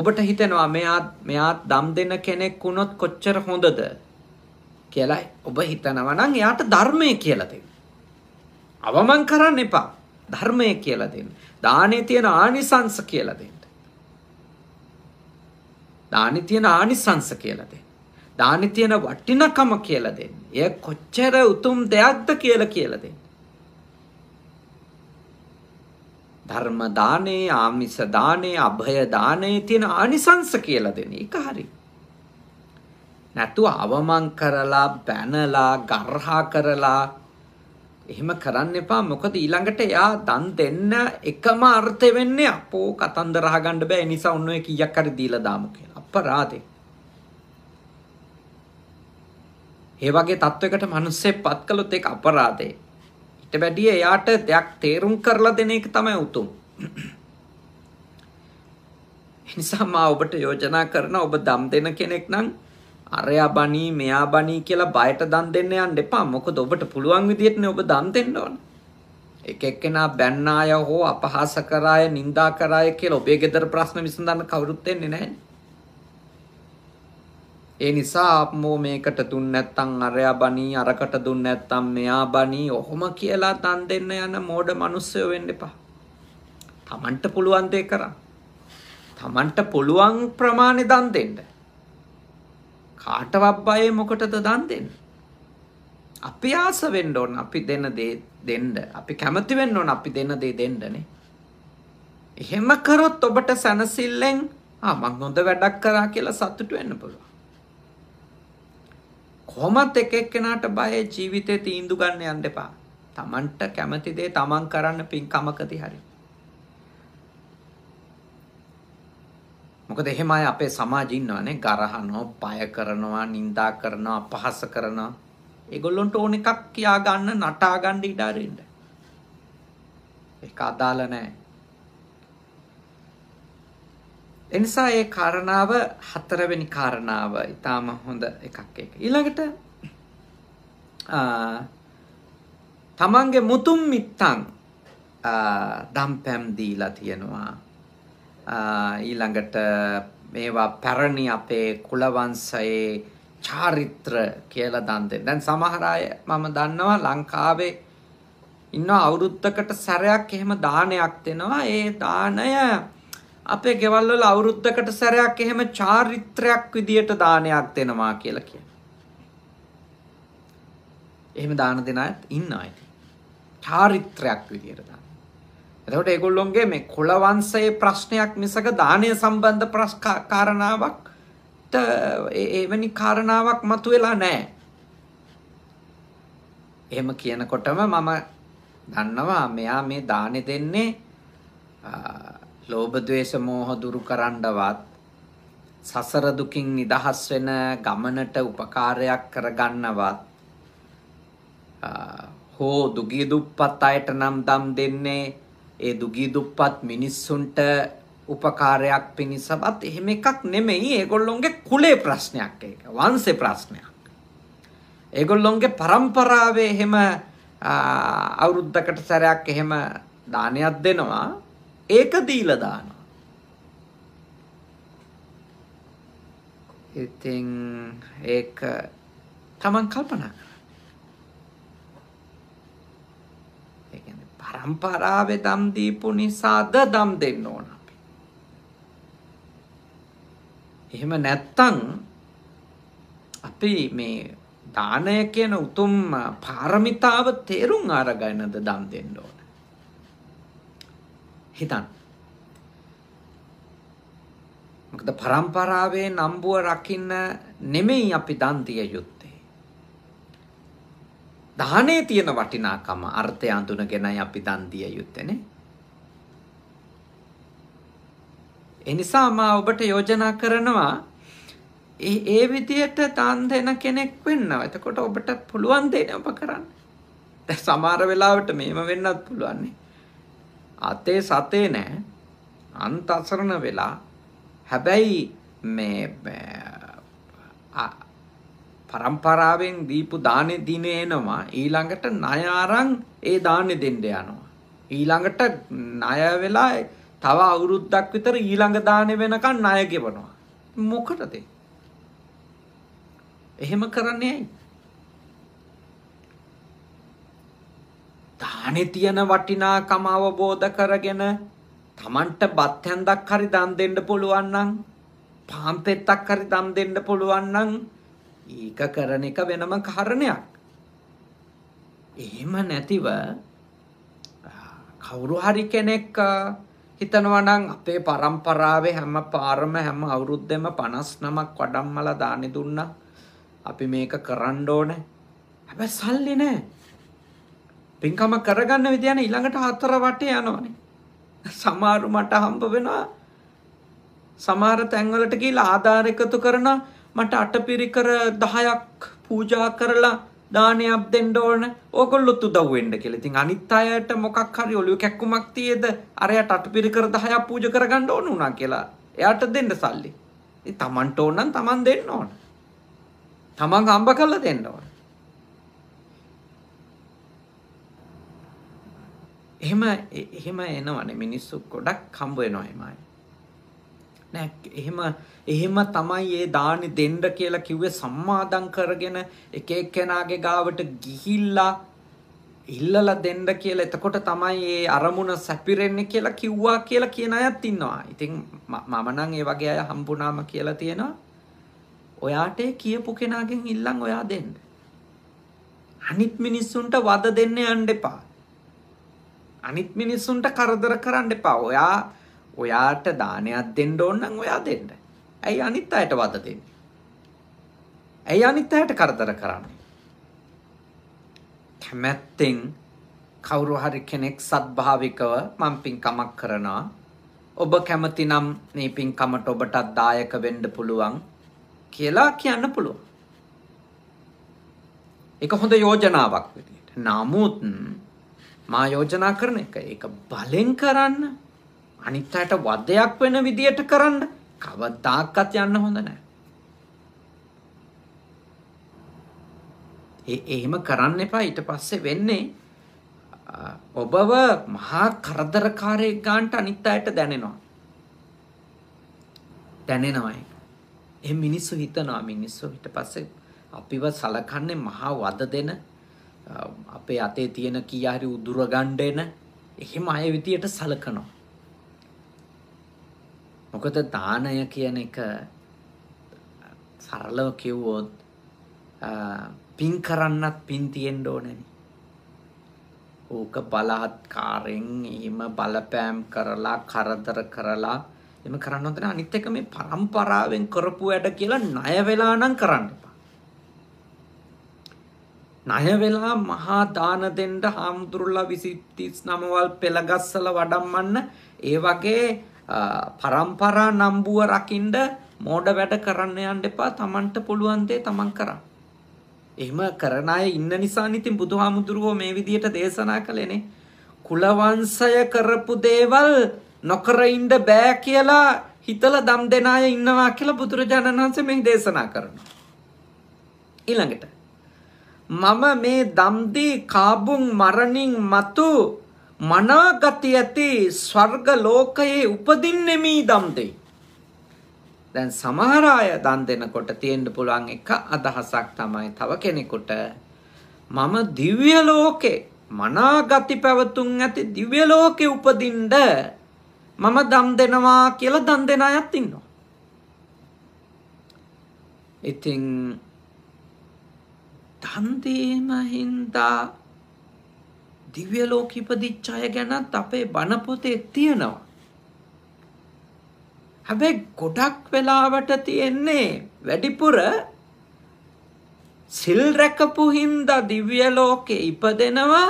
ඔබට හිතෙනවා මෙයා මෙයා දම් දෙන කෙනෙක් වුණොත් කොච්චර හොඳද කියලා ඔබ හිතනවා නම් එයාට ධර්මය කියලා දෙන්න. අවමන් කරන්න එපා. ධර්මය කියලා දෙන්න. දානේ තියෙන ආනිසංශ කියලා දෙන්න. දානි තියෙන ආනිසංස කියලා දෙන්න. දානි තියෙන වටිනකම කියලා දෙන්න. එය කොච්චර උතුම් දෙයක්ද කියලා කියලා දෙන්න. ධර්ම දානේ, ආමිස දානේ, අභය දානේ තියෙන ආනිසංස කියලා දෙන්න. ඒක හරි. නැතුව අවමන් කරලා, බැනලා, ගර්හා කරලා එහෙම කරන්න එපා මොකද ඊළඟට එයා දන් දෙන්න එකම අර්ථය වෙන්නේ අපෝ කතන්දර අහගන්න බෑ ඒ නිසා ඔන්න ඔය කීයක් හරි දීලා දාමු කියලා අපරාදේ. ඒ වගේ තත්වයකට මිනිස්සේ පත් කළොත් ඒක අපරාදේ. ඊට වැඩිය එයාට දෙයක් තේරුම් කරලා දෙන එක තමයි උතුම්. එනිසා මා ඔබට යෝජනා කරන ඔබ දම් දෙන කෙනෙක් නම් අරයා බණී මෙයා බණී කියලා බයට දන් දෙන්න යන්න එපා. මොකද ඔබට පුළුවන් විදිහටනේ ඔබ දන් දෙන්න ඕන. එක එක්කෙනා බැන්නාය හෝ අපහාස කරාය, නිඳා කරාය කියලා ඔබේ ගෙදර ප්‍රශ්න විසඳන්න කවුරුත් එන්නේ නැහැ. ඒ නිසා අම්මෝ මේකට දුන්න නැත්නම් අරයා බණී අරකට දුන්න නැත්නම් මෙයා බණී ඔහොම කියලා තන් දෙන්න යන මෝඩ මිනිස්සු වෙන්න එපා. Tamanට පුළුවන් දේ කරා. Tamanට පුළුවන් ප්‍රමාණය දන් දෙන්න. කාටවත් බයේ මොකටද දන් දෙන්නේ? අපි ආස වෙන්න ඕන අපි දෙන දේ දෙන්න. අපි කැමති වෙන්න ඕන අපි දෙන දේ දෙන්නනේ. එහෙම කරොත් ඔබට සනසිල්ලෙන් ආ මං හොඳ වැඩක් කරා කියලා සතුටු වෙන්න පුළුවන්. කොහොමත් එක එක්කෙනාට බය ජීවිතේ තීන්දු ගන්න යන්න එපා. Tamanට කැමති දේ Taman කරන්න පින්කමකදී හරි. මොකද එහෙම අය අපේ සමාජෙ ඉන්නවනේ ගරහනවා, පය කරනවා, නිඳා කරනවා, අපහාස කරනවා. ඒගොල්ලොන්ට ඕන එකක් කියා ගන්න, නටා ගන්න ඉඩ අරින්න. ඒක අදාළ නැහැ. එනිසා ඒ කාරණාව හතරවෙනි කාරණාව ඉතාම හොඳ එකක් එක. ඊළඟට තමන්ගේ මුතුම් මිත්තන් දම්පැම් දීලා තියෙනවා. ඊළඟට මේවා පැරණි අපේ කුලවංශයේ චාරිත්‍ර කියලා දන් දෙන්න. දැන් සමහර අය මම දන්නවා ලංකාවේ ඉන්න අවුරුද්දකට සැරයක් එහෙම දානයක් දෙනවා. ඒ දාණය අපේ ගෙවල් වල අවුරුද්දකට සැරයක් එහෙම චාරිත්‍රයක් විදියට දානයක් දෙනවා කියලා කියන. එහෙම දාන දෙන අයත් ඉන්නවා ඉතින්. චාරිත්‍රයක් විදියට දාන. එතකොට ඒගොල්ලොන්ගේ මේ කුල වංශයේ ප්‍රශ්නයක් මිසක දානය සම්බන්ධ කාරණාවක් එවැනි කාරණාවක් මතුවෙලා නැහැ. එහෙම කියනකොටම මම දන්නවා මෙයා මේ දානෙ දෙන්නේ ලෝභ ද්වේෂ මෝහ දුරු කරන්නවත් සසර දුකින් නිදහස් වෙන ගමනට උපකාරයක් කරගන්නවත් හෝ දුගී දුප්පත් අයට නම් දම් දෙන්නේ ඒ දුගී දුප්පත් මිනිස්සුන්ට උපකාරයක් පිණිසවත් එහෙම එකක් නෙමෙයි ඒගොල්ලොන්ගේ කුලේ ප්‍රශ්නයක් ඒක වංශේ ප්‍රශ්නයක් ඒගොල්ලොන්ගේ પરම්පරාවේ එහෙම අවුරුද්දකට සැරයක් එහෙම දානයක් දෙනවා ඒක දීලා දානවා. ඉතින් ඒක Taman කල්පනා ඒ කියන්නේ પરම්පරාවේ දම් දීපු නිසාද දම් දෙන්න ඕන අපි. එහෙම නැත්තම් අපි මේ දානය කියන උතුම් පාරමිතාව තේරුම් අරගෙනද දම් දෙන්න ඕන. හිතන්න. මොකද પરම්පරාවේ නම්බුව රකින්න නෙමෙයි අපි දන් තිය යුත්තේ. දානේ තියෙන වටිනාකම අර්ථය අඳුනගෙනයි අපි දන් දිය යුත්තේනේ. ඒ නිසා මා ඔබට යෝජනා කරනවා ඒ ඒ විදියට තන් දෙන කෙනෙක් වෙන්නවා. එතකොට ඔබට පුළුවන් දේ නේ ඔබ කරන්න. සමහර වෙලාවට මේම වෙන්නත් පුළුවන් නේ. අතේ සතේ නෑ අන්ත අසරණ වෙලා හැබැයි මේ පරම්පරාවෙන් දීපු දානෙ දින එනවා ඊළඟට ණය අරන් ඒ දානෙ දෙන්න යනවා ඊළඟට ණය වෙලා තව අවුරුද්දක් විතර ඊළඟ දානෙ වෙනකන් ණය ගෙවනවා මොකටද එහෙම කරන්නේ ඇයි තනි තියෙන වටිනාකම අවබෝධ කරගෙන Tamanට බත් හැන්දක් හරි දන් දෙන්න පුළුවන් නම් පාන් පෙත්තක් හරි දන් දෙන්න පුළුවන් නම් ඒක කරන එක වෙනම කාරණයක්. එහෙම නැතිව කවුරු හරි කෙනෙක් හිතනවා නම් අපේ પરම්පරාවේ හැම පාරම හැම අවුරුද්දෙම 59ක් වඩම්මලා දානි දුන්නා. අපි මේක කරන්න ඕනේ. හැබැයි සල්ලි නැහැ. පින්කම කරගන්න විදියන ඊළඟට හතර වටේ යනවනේ. සමාරු මට හම්බ වෙනවා. සමහර තැන්වලට ගිහිල්ලා ආධාර එකතු කරන මට අටපිරිකර 10ක් පූජා කරලා දානයක් දෙන්න ඕන. ඕගොල්ලොත් උදව් වෙන්න කියලා. ඉතින් අනිත් අයට මොකක් හරි ඔලුව කැක්කුමක් තියේද අරයට අටපිරිකර 10ක් පූජා කරගන්න ඕන උනා කියලා. එයාට දෙන්න සල්ලි. ඉතින් Tamanට ඕන නම් Taman දෙන්න ඕන. Taman හම්බ කරලා දෙන්න ඕන. එහෙම එහෙම එනවනේ මිනිස්සු ගොඩක් හම්බ වෙනවා එහෙමයි. නෑ එහෙම එහෙම තමයි ඒ දානි දෙන්න කියලා කිව්වේ සම්මාදම් කරගෙන එක එක්කෙනාගේ ගාවට ගිහිල්ලා ඉල්ලලා දෙන්න කියලා එතකොට තමයි ඒ අරමුණ සැපිරෙන්නේ කියලා කිව්වා කියලා කියන අයත් ඉන්නවා. ඉතින් මම නම් ඒ වගේ අය හම්බුනාම කියලා තියෙනවා. ඔයාට කියපු කෙනාගෙන් ඉල්ලන් ඔයා දෙන්න. අනිත් මිනිස්සුන්ට වද දෙන්න යන්න එපා. අනිත් මිනිස්සුන්ට කරදර කරන්න එපා. ඔයා ඔයාට දානයක් දෙන්න ඕන නම් ඔයා දෙන්න. ඇයි අනිත් අයට වද දෙන්නේ? ඇයි අනිත් අයට කරදර කරන්නේ? කැමැත්තෙන් කවුරු හරි කෙනෙක් සත්භාවිකව මං පින්කමක් කරනවා. ඔබ කැමති නම් මේ පින්කමට ඔබටත් දායක වෙන්න පුළුවන් කියලා කියන්න පුළුවන්. ඒක හොඳ යෝජනාවක් විදියට. නමුත් මා යෝජනා කරන එක ඒක බලෙන් කරන්න අනිත් අයට වදයක් වෙන විදියට කරන්න කවදාකවත් යන්න හොඳ නැහැ. ඒ එහෙම කරන්න එපා ඊට පස්සේ වෙන්නේ ඔබව මහා කරදරකාරයෙක් ගන්නට අනිත් අයට දැනෙනවා. දැනෙනවා ඒක. එහෙනම් මිනිස්සු හිතනවා මිනිස්සු ඊට පස්සේ අපිව සලකන්නේ මහා වද දෙන අපේ අතේ තියෙන කියාහරි උදුර ගණ්ඩෙන එහෙම අය විදියට සලකනවා. මොකද දානය කියන එක සරලව කිව්වොත් පින් කරන්නත් පින් තියෙන්න ඕනනේ. ඕක බලහත්කාරයෙන් එහෙම බලපෑම් කරලා කරදර කරලා එම කරන්න හොඳ අනිත් එක මේ පරම්පරාවෙන් කරපු වැඩ කියලා ණය වෙලා නම් කරන්න එපා. ණය වෙලා මහා දාන දෙන්න හාමුදුරුලා 39වල් පෙළගස්සල වඩම්මන්න ඒ වගේ පරම්පරා නම්බුව රකින්න මෝඩ වැඩ කරන්න යන්න එපා Tamanට පුළුවන් දේ Taman කරන්න. එහෙම කරන අය ඉන්න නිසා ඉතින් බුදුහාමුදුරුවෝ මේ විදියට දේශනා කළේනේ. කුල වංශය කරපු දේවල් නොකර ඉන්න බෑ කියලා හිතලා දම් දෙන අය ඉන්නවා කියලා බුදුරජාණන් වහන්සේ මේ දේශනා කරනවා. ඊළඟට මම මේ දම්දී කාබුන් මරණින් මතු මනාගති ඇති ස්වර්ග ලෝකයේ උපදින්නෙමි දම්දී. දැන් සමහර අය දන් දෙනකොට තියෙන්න පුළුවන් එක අදහසක් තමයි තව කෙනෙකුට මම දිව්‍ය ලෝකේ මනාගති පැවතුම් ඇති දිව්‍ය ලෝකේ උපදින්න මම දම් දෙනවා කියලා දන් දෙන අයත් ඉන්නවා. ඉතින් දන්දීම හින්දා දිව්‍යලෝක ඉපදිච්චය ගැනත් අපේ බණපොතේ තියෙනවා. හැබැයි ගොඩක් වෙලාවට තියෙන්නේ වැඩිපුර සිල් රැකපු හින්දා දිව්‍යලෝකේ ඉපදෙනවා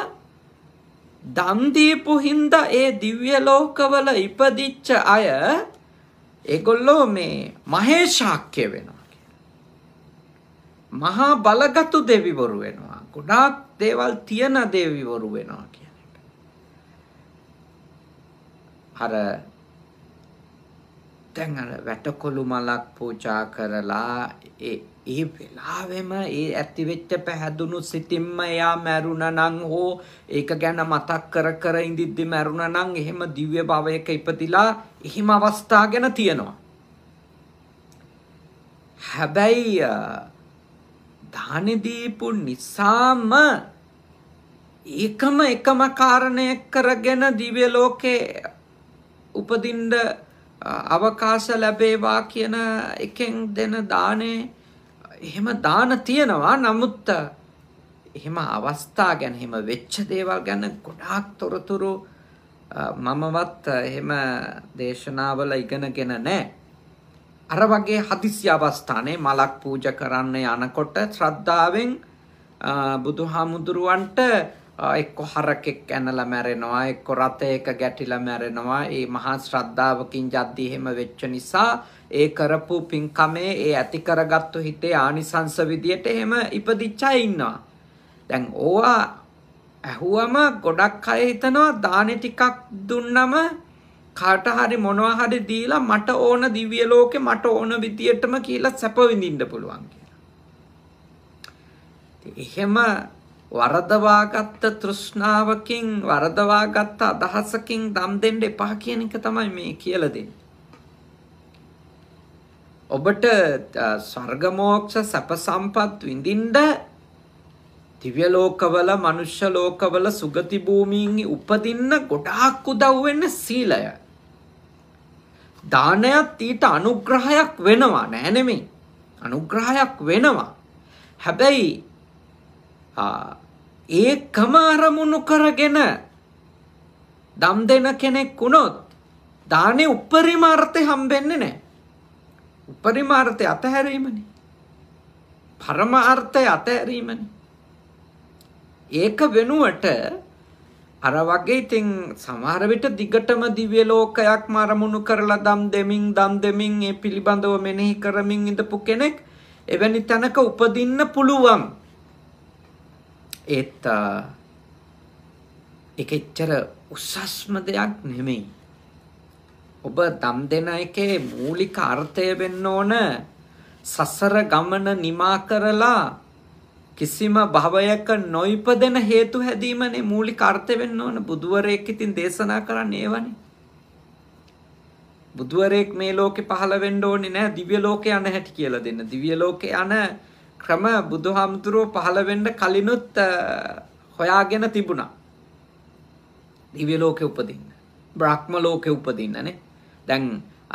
දම් දීපු හින්දා ඒ දිව්‍යලෝකවල ඉපදිච්ච අය ඒගොල්ලෝ මේ මහේශාක්‍ය වෙනවා. මහා බලගත්තු දෙවිවරු වෙනවා. ගොඩාක් දේවල් තියන දෙවිවරු වෙනවා කියන එක. අර දැන් අර වැටකොළු මලක් පූජා කරලා ඒ ඒ වෙලාවෙම ඒ ඇතිවෙච්ච පැහැදුණු සිතින්ම එයා මැරුණා නම් හෝ ඒක ගැන මතක් කර කර ඉඳිද්දි මැරුණා නම් එහෙම දිව්‍ය භවයක ඉපදිලා එහෙම අවස්ථා ගැන තියෙනවා. හැබැයි දාන දීපු නිසාම ඒකම එකම කාරණය කරගෙන දිව්‍ය ලෝකේ උපදින්න අවකාශ ලැබේවා කියන එකෙන් දෙන දානේ එහෙම දාන තියෙනවා නමුත් එහෙම අවස්ථා ගැන එහෙම වෙච්ච දේවල් ගැන ගොඩාක් තොරතුරු මමවත් එහෙම දේශනාවල ඉගෙනගෙන නැහැ අර වගේ හදිසි අවස්ථානේ මලක් පූජ කරන්න යනකොට ශ්‍රද්ධාවෙන් බුදුහාමුදුරුවන්ට එක්ක හරකෙක් ඇනලා මැරෙනවා එක්ක රතයක ගැටිලා මැරෙනවා ඒ මහා ශ්‍රද්ධාවකින් යද්දී එහෙම වෙච්ච නිසා ඒ කරපු පින්කමේ ඒ ඇති කරගත්තු හිතේ ආනිසංස විදියට එහෙම ඉපදිච්ච අය ඉන්නවා. දැන් ඕවා ඇහුවම ගොඩක් අය හිතනවා දානේ ටිකක් දුන්නම කාට හරි මොනවා හරි දීලා මට ඕන දිව්‍ය ලෝකේ මට ඕන විදියටම කියලා සැප විඳින්න පුළුවන් කියලා. එහෙම වරදවාගත්ත තෘෂ්ණාවකින් වරදවාගත්ත අදහසකින් දම් දෙන්න එපා කියන එක තමයි මේ කියලා දෙන්නේ. ඔබට ස්වර්ගමෝක්ෂ සැප සම්පත් විඳින්න දිව්‍ය ලෝකවල මනුෂ්‍ය ලෝකවල සුගති භූමීන් උපදින්න ගොඩාක් උදව් වෙන්නේ සීලය. දානයත් ඊට අනුග්‍රහයක් වෙනවා නෑනෙමේ අනුග්‍රහයක් වෙනවා හැබැයි ඒ කමාරමුණු කරගෙන දම් දෙන කෙනෙක් වුණොත් දානෙ උපරිමාර්ථය හම්බෙන්න නෑ උපරිමාර්ථය අතහැරීමනි පරමාර්ථය අතහැරීමනි ඒක වෙනුවට අර වගේ ඉතින් සමහර විට දිගටම දිව්‍ය ලෝකයක්ම අරමුණු කරලා දම් දෙමින් දම් දෙමින් ඒ පිළිබඳව මෙනෙහි කරමින් ඉඳපු කෙනෙක් එවැනි තැනක උපදින්න පුළුවන්. ඒත් ඒක එච්චර උසස්ම දෙයක් නෙමෙයි. ඔබ දම් දෙන එකේ මූලික අර්ථය වෙන්න ඕන සසර ගමන නිමා කරලා කිසිම භවයක නොයිපදෙන හේතු හැදීමනේ මූලික අර්ථය වෙන්න ඕන බුදුවරයෙක් ඉතින් දේශනා කරන්නේ ඒවනේ බුදුවරයෙක් මේ ලෝකේ පහළ වෙන්න ඕනේ නැහැ දිව්‍ය ලෝකේ යන හැටි කියලා දෙන්න දිව්‍ය ලෝකේ යන ක්‍රම බුදුහාමුදුරුව පහළ වෙන්න කලිනුත් හොයාගෙන තිබුණා දිව්‍ය ලෝකේ උපදින්න බ්‍රහ්ම ලෝකේ උපදින්නනේ දැන්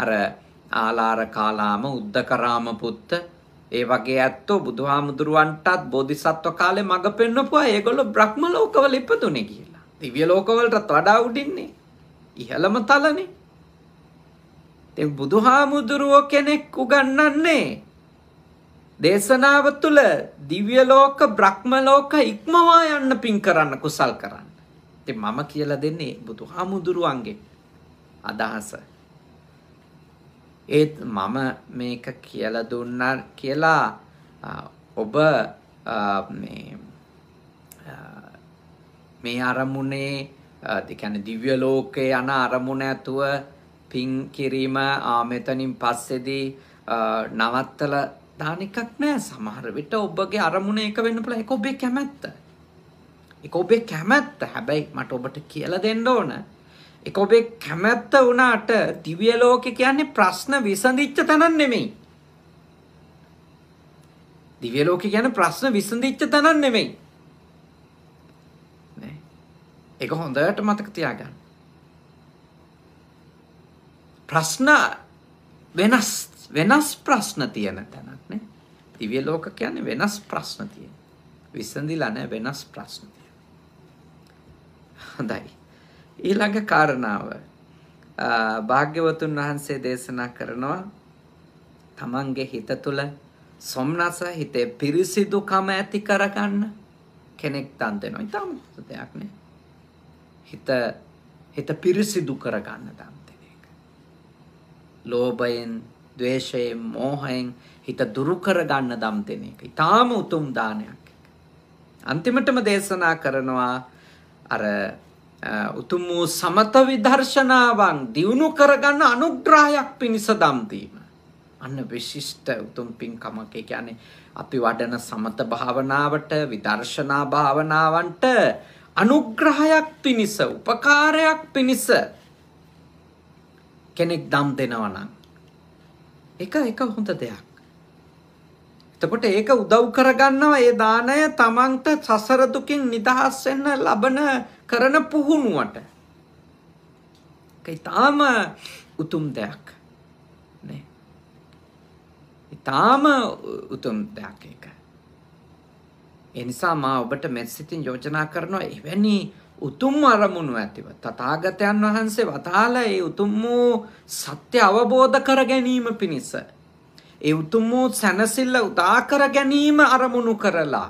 අර ආලාර කාලාම උද්දකරාම පුත්ත ඒ වගේ ඇත්තෝ බුදුහාමුදුරුවන්ටත් බෝධිසත්ව කාලේ මඟ පෙන්වපුවා ඒගොල්ලෝ බ්‍රහ්ම ලෝකවල ඉපදුනේ කියලා. දිව්‍ය ලෝකවලටත් වඩා උඩින්නේ. ඉහළම තලනේ. ඉතින් බුදුහාමුදුරුවෝ කෙනෙක් උගන්වන්නේ දේශනාව තුළ දිව්‍ය ලෝක බ්‍රහ්ම ලෝක ඉක්මවා යන්න පින් කරන්න කුසල් කරන්න. ඉතින් මම කියලා දෙන්නේ බුදුහාමුදුරුවන්ගේ අදහස. ඒත් මම මේක කියල දුන්න කියලා ඔබ මේ අරමුණේ දෙකැන දිව්‍ය ලෝකයේ යන අරමුණ ඇතුව පින් කිරීම මෙතනින් පස්සෙදී නවත්තල දානකක් නෑ සමහර විට ඔබගේ අරමුණ එක වෙන්න පුළ එක ඔබේ කැමැත්ත එක ඔබේ කැමැත්ත හැබැයි මට ඔබට කියල දෙන්න ඕන ඒක ඔබේ කැමැත්ත වුණාට දිව්‍ය ලෝකෙ කියන්නේ ප්‍රශ්න විසඳිච්ච තැනක් නෙමෙයි. දිව්‍ය ලෝකෙ කියන්නේ ප්‍රශ්න විසඳිච්ච තැනක් නෙමෙයි. නේ. ඒක හොඳට මතක තියාගන්න. ප්‍රශ්න වෙනස් වෙනස් ප්‍රශ්න තියෙන තැනක් නේ. දිව්‍ය ලෝක කියන්නේ වෙනස් ප්‍රශ්න තියෙන. විසඳිලා නැහැ වෙනස් ප්‍රශ්න තියෙන. හොඳයි. ඊළඟ කාරණාව භාග්‍යවතුන් වහන්සේ දේශනා කරනවා තමන්ගේ හිත තුළ සොම්නස හිතේ පිරිසිදුකම ඇති කරගන්න කෙනෙක් තන් දෙනවා. ඉතාම හොඳ දෙයක් නේ. හිත හිත පිරිසිදු කරගන්න තන් දෙන එක. ලෝභයෙන්, ද්වේෂයෙන්, මෝහයෙන් හිත දුරු කරගන්න දම් දෙන එක. ඉතාම උතුම් දානයක්. අන්තිමටම දේශනා කරනවා අර උතුම් වූ සමත විදර්ශනාවන් දියුණු කරගන්න අනුග්‍රහයක් පිණිස දම් දීම. අන්න විශිෂ්ට උතුම් පින්කමක ඒ කියන්නේ අපි වඩන සමත භාවනාවට විදර්ශනා භාවනාවන්ට අනුග්‍රහයක් පිණිස උපකාරයක් පිණිස කෙනෙක් දම් දෙනවා නම් ඒක ඒක හොඳ දෙයක්. එතකොට ඒක උදව් කරගන්නවා ඒ දාණය තමන්ට සසර දුකින් නිදහස් වෙන්න ලබන කරන පුහුණුවට. ඒක ඊටාම උතුම් දෙයක්. නේ. ඊටාම උතුම් දෙයක් ඒක. ඒ නිසා මා ඔබට මෙසිතින් යෝජනා කරනවා එවැනි උතුම් අරමුණු ඇතිව තථාගතයන් වහන්සේ වතාලා ඒ උතුම් වූ සත්‍ය අවබෝධ කර ගැනීම පිණිස ඒ උතුම් වූ සැනසෙල්ල උදා කර ගැනීම අරමුණු කරලා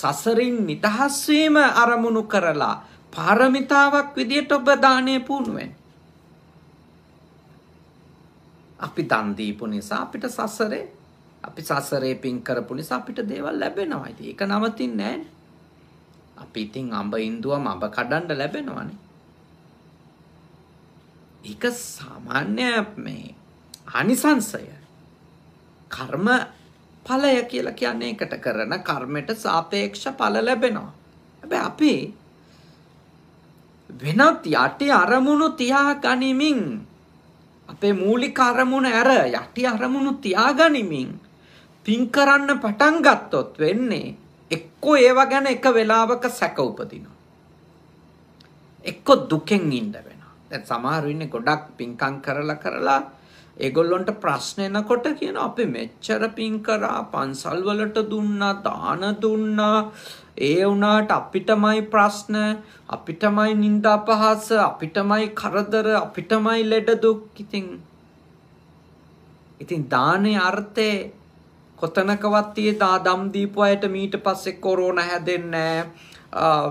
සසරින් නිදහස් වීම අරමුණු කරලා පාරමිතාවක් විදියට ඔබ දාණය පුණුවෙන් අපි දන් දීපු නිසා අපිට සසරේ අපි සසරේ පින් කරපු නිසා අපිට දේවල් ලැබෙනවා. ඉතින් ඒක නවතින්නේ නැහැ. අපි ඉතින් අඹ ඉන්දුවම අඹ කඩන්න ලැබෙනවානේ. ඒක සාමාන්‍ය මේ ආනිසංශය. කර්ම ඵලය කියලා කියන්නේ එකට කරන කර්මයට සාපේක්ෂ ඵල ලැබෙනවා. හැබැයි අපි වෙනත් යටි අරමුණු තියා ගනිමින් අපේ මූලික අරමුණ ඇර යටි අරමුණු තියා ගනිමින් පින් කරන්න පටන් ගත්තොත් වෙන්නේ එක්කෝ ඒව ගැන එක වෙලාවක සැක උපදිනවා. එක්කෝ දුකෙන් ඉන්න වෙනවා. දැන් සමහරු ඉන්නේ ගොඩක් පින්කම් කරලා කරලා ඒගොල්ලොන්ට ප්‍රශ්නයනකොට කියන අපි මෙච්චර පින් කරා පන්සල්වලට දුන්නා දාන දුන්නා ඒ වුණාට අපිටමයි ප්‍රශ්න අපිටමයි නින්දා පහස අපිටමයි කරදර අපිටමයි ලෙඩ දුක් ඉතින් ඉතින් දානේ අර්ථය කොතනකවත් තියදා දම් දීපු අයට මීට පස්සේ කොරෝන හැදෙන්නේ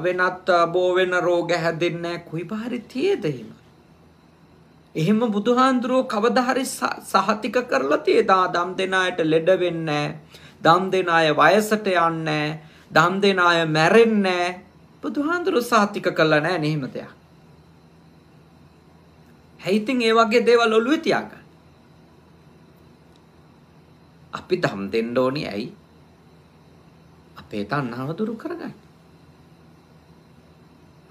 වෙනත් බෝවෙන රෝග හැදෙන්නේ කුයි පහරි තියද එහෙම එහෙම බුදුහාන්දුරුවෝ කවදාහරි සහතික කරලා තියදා දම් දෙන අයට ලෙඩ වෙන්නේ දම් දෙන අය වයසට යන්නේ දම් දෙන අය මැරෙන්නේ බුදුහාන්දුරුවෝ සහතික කළා නෑ නෙහෙම දෙයක්. හැයිතින් ඒ වගේ දේවල් ඔළුවේ තියාගන්න. අපි දම් දෙන්න ඕනි ඇයි? අපේ තණ්හාව දුරු කරගන්න.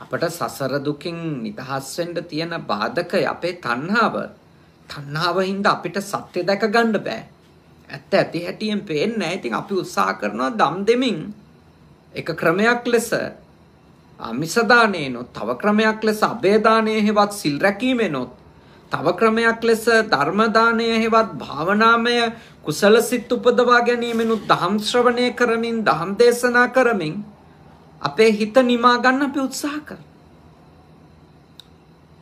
අපට සසර දුකින් නිදහස් වෙන්න තියෙන බාධකය අපේ තණ්හාව. තණ්හාව හින්දා අපිට සත්‍ය දැක ගන්න බෑ. ඇත්ත ඇති හැටියෙන් පේන්නේ නැහැ. ඉතින් අපි උත්සාහ කරනවා දම් දෙමින් එක ක්‍රමයක් ලෙස අමිස දානේනොත් තව ක්‍රමයක් ලෙස අබේ දානයේ හෙවත් සිල් රැකීමේනොත් තව ක්‍රමයක් ලෙස ධර්ම දානය හෙවත් භාවනාමය කුසල සිත් උපදවා ගැනීමෙනුත් දහම් ශ්‍රවණය කරමින් දහම් දේශනා කරමින් අපේ හිත නිමා ගන්න අපි උත්සාහ කරනවා.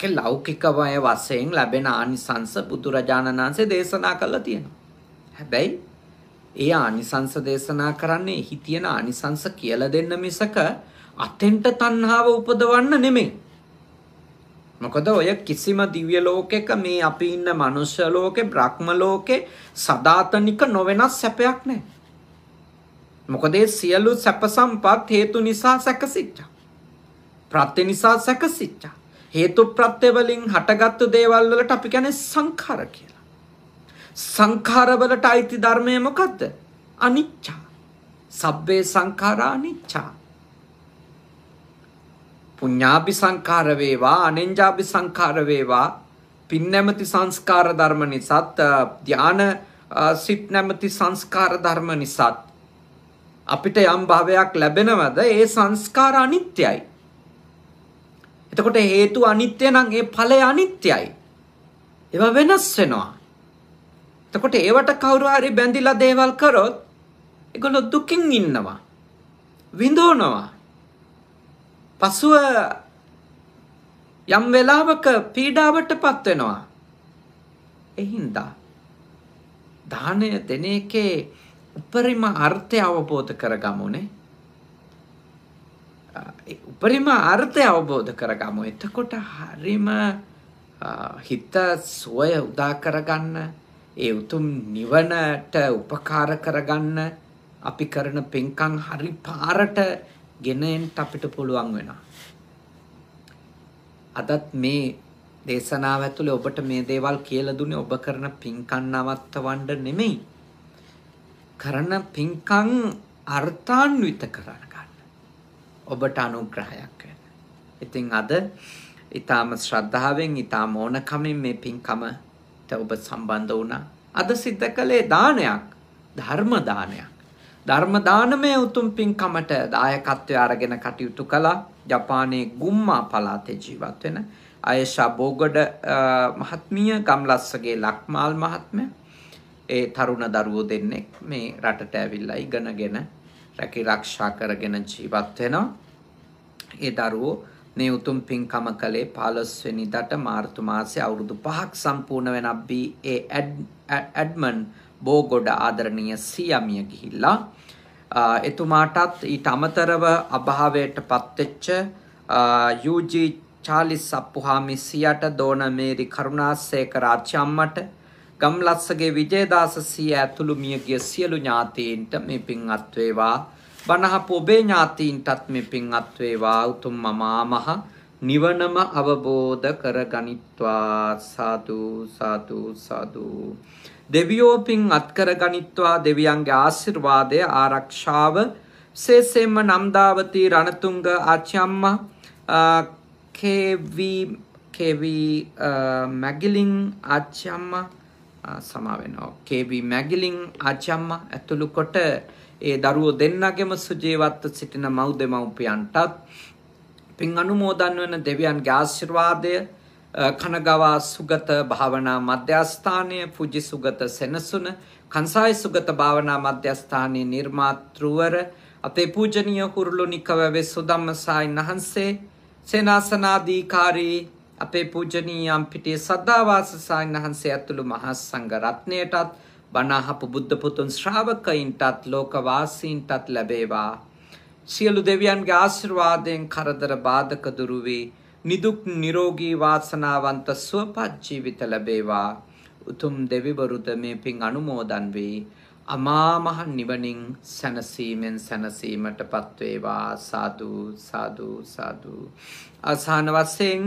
ඒ ලෞකික වය වශයෙන් ලැබෙන ආනිසංස බුදුරජාණන් වහන්සේ දේශනා කළා තියෙනවා. හැබැයි ඒ ආනිසංස දේශනා කරන්නේ හිතියන ආනිසංස කියලා දෙන්න මිසක අතෙන්ට තණ්හාව උපදවන්න නෙමෙයි. මොකද ඔය කිසිම දිව්‍ය ලෝකයක මේ අපි ඉන්න මනුෂ්‍ය ලෝකේ, බ්‍රහ්ම ලෝකේ සදාතනික නොවෙනස් සැපයක් නැහැ. මොකදේ සියලු සැප සම්පත් හේතු නිසා සැකසිච්චා. ප්‍රත්‍ය නිසා සැකසිච්චා. හේතු ප්‍රත්‍ය වලින් හටගත්තු දේවල් වලට අපි කියන්නේ සංඛාර කියලා. සංඛාර වලට අයිති ධර්මය මොකද්ද? අනිච්චා. සබ්බේ සංඛාරා අනිච්චා. පුඤ්ඤාපි සංඛාර වේවා අනෙන්ජාපි සංඛාර වේවා පින් නැමැති සංස්කාර ධර්ම නිසාත් ධාන සිත් නැමැති සංස්කාර ධර්ම නිසාත් අපිට යම් භවයක් ලැබෙනවද ඒ සංස්කාර අනිත්‍යයි. එතකොට හේතු අනිත්‍ය නම් ඒ ඵලය අනිත්‍යයි. ඒවා වෙනස් වෙනවා. එතකොට ඒවට කවුරු හරි බැඳිලා දේවල් කරොත් ඒගොල්ලෝ දුකින් ඉන්නවා. විඳවනවා. පසුව යම් වෙලාවක පීඩාවටපත් වෙනවා. එහින්දා දානය දෙන එකේ උපරිම අර්ථය අවබෝධ කරගමුනේ උපරිම අර්ථය අවබෝධ කරගමු එතකොට හරිම හිත සුවය උදා කරගන්න ඒ උතුම් නිවනට උපකාර කරගන්න අපි කරන පින්කම් හරි පාරට ගෙනෙන්න අපිට පුළුවන් වෙනවා. අදත් මේ දේශනාව ඇතුලේ ඔබට මේ දේවල් කියලා දුන්නේ ඔබ කරන පින්කම් නවත්තවන්න නෙමෙයි. කරන පින්කම් අර්ථාන්විත කරගන්න. ඔබට අනුග්‍රහයක් වෙන. ඉතින් අද ඊටාම ශ්‍රද්ධාවෙන් ඊටාම ඕනකමින් මේ පින්කමට ඔබ සම්බන්ධ වුණා. අද සිද්ධ කළේ දානයක්, ධර්ම දානයක්. ධර්ම දානමය උතුම් පින්කමට දායකත්වය අරගෙන කටයුතු කළා ජපානයේ ගුම්මා පළාතේ ජීවත් වෙන අයෂා බෝගඩ මහත්මිය ගම්ලස්සගේ ලක්මාල් මහත්මයා ඒ තරුණ දරුවෝ දෙන්නෙක් මේ රටට ඇවිල්ලා ඉගෙනගෙන රැකිරක්ෂා කරගෙන ජීවත් වෙනවා. ඒ දරුවෝ මේ උතුම් පින්කම කලේ 15 වෙනිදාට මාර්තු මාසේ අවුරුදු 5ක් සම්පූර්ණ වෙන අපි ඒ ඇඩ්මන් බෝගොඩ ආදරණීය සියමිය ගිහිල්ලා එතුමාටත් ඊට අමතරව අභාවයට පත්වෙච්ච යූජී චාලිස් අප්පුහාමි සියට දෝන මේරි කරුණාසේකර ආච්චි අම්මට ගම්ලස්සගේ විජේදාස සීයා ඇතුළු මියගිය සියලු ඥාතීන්ට මේ පින්වත් වේවා. බණහපු ඔබේ ඥාතීන්ටත් මේ පින්වත් වේවා. උතුම් මමා මහ නිවනම අවබෝධ කරගනිත්වා සාදු සාදු සාදු. දෙවියෝ පින් අත්කර ගනිත්වා දෙවියන්ගේ ආශිර්වාදය ආරක්ෂාව විශේෂයෙන්ම නම්දාවතී රණතුංග ආච්චිම්මා කේවි කේවි මැගලින් ආච්චිම්මා සමාවෙනවා. KB මැගිලින් ආච්චම්ම ඇතුළු කොට ඒ දරුවෝ දෙන්නගෙම සුජීවත්ව සිටින මව් දෙමව්පියන්ටත් පින් අනුමෝදන් වන දෙවියන්ගේ ආශිර්වාදය කනගවා සුගත භාවනා මධ්‍යස්ථානය පුජි සුගත සෙනසුන කන්සාය සුගත භාවනා මධ්‍යස්ථානයේ නිර්මාතෘවර අපේ පූජනීය කුරුළුනිකව වෙසුදම්ම සායින් වහන්සේ සේනාසනාධිකාරී අපේ පූජනීය අම්පිටියේ සද්ධාවාස ස්වාමීන් වහන්සේ ඇතුළු මහා සංඝ රත්නයටත් බණ අහපු බුද්ධ පුතුන් ශ්‍රාවකයින්ටත් ලෝකවාසීන්ටත් ලැබේවා සියලු දෙවියන්ගේ ආශිර්වාදයෙන් කරදර බාධක දුරු වේ නිදුක් නිරෝගී වාසනාවන්ත සුවපත් ජීවිත ලැබේවා උතුම් දෙවිවරුද මේ පින් අනුමෝදන් වේ අමා මහ නිවනින් සැනසීමෙන් සැනසීමටපත් වේවා සාදු සාදු සාදු අසහන වශයෙන්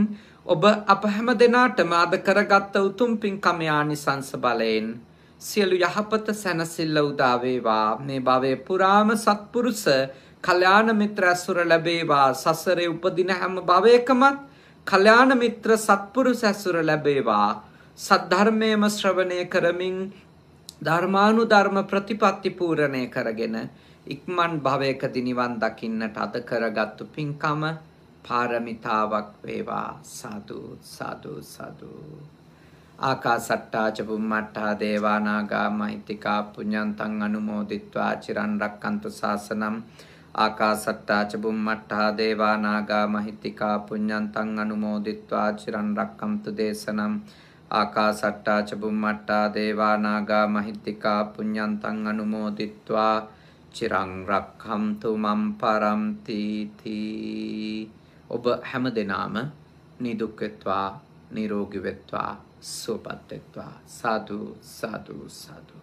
ඔබ අප හැම දෙනාටම අද කරගත්ත උතුම් පින්කමයානි සංස බලයෙන් සියලු යහපත සැනසිල්ල උදාවේවා මේ භවය පුරාම සත්පුරුස කල්‍යාණ මිත්‍ර ඇසුර ලැබේවා සසරේ උපදින හැම භවයකමත් කල්‍යාණ මිත්‍ර සත්පුරුස ඇසුර ලැබේවා සද්ධර්මයේම ශ්‍රවණය කරමින් ධර්මානුධර්ම ප්‍රතිපත්ති පූර්ණේ කරගෙන ඉක්මන් භවයකදී නිවන් දකින්නට අද කරගත්තු පින්කම පාරමිතාවක් වේවා සාදු සාදු සාදු ආකාසට්ටා චබුම්මට්ටා දේවානාගා මහිත්‍තිකා පුඤ්ඤන්තං අනුමෝදිත්වා චිරන් රක්කන්තු සාසනම් ආකාසට්ටා චබුම්මට්ටා දේවානාගා මහිත්‍තිකා පුඤ්ඤන්තං අනුමෝදිත්වා චිරන් රක්කන්තු දේශනම් ආකාසට්ටා චබුම්මට්ටා දේවානාගා මහිත්‍තිකා පුඤ්ඤන්තං අනුමෝදිත්වා චිරන් රක්ඛන්තු මම් පරම්ති තී ඔබ හැම දෙනාම නිදුක්වෙත්වා නිරෝගිවෙත්වා සුවපත්වෙත්වා සාදු සාදු සාදු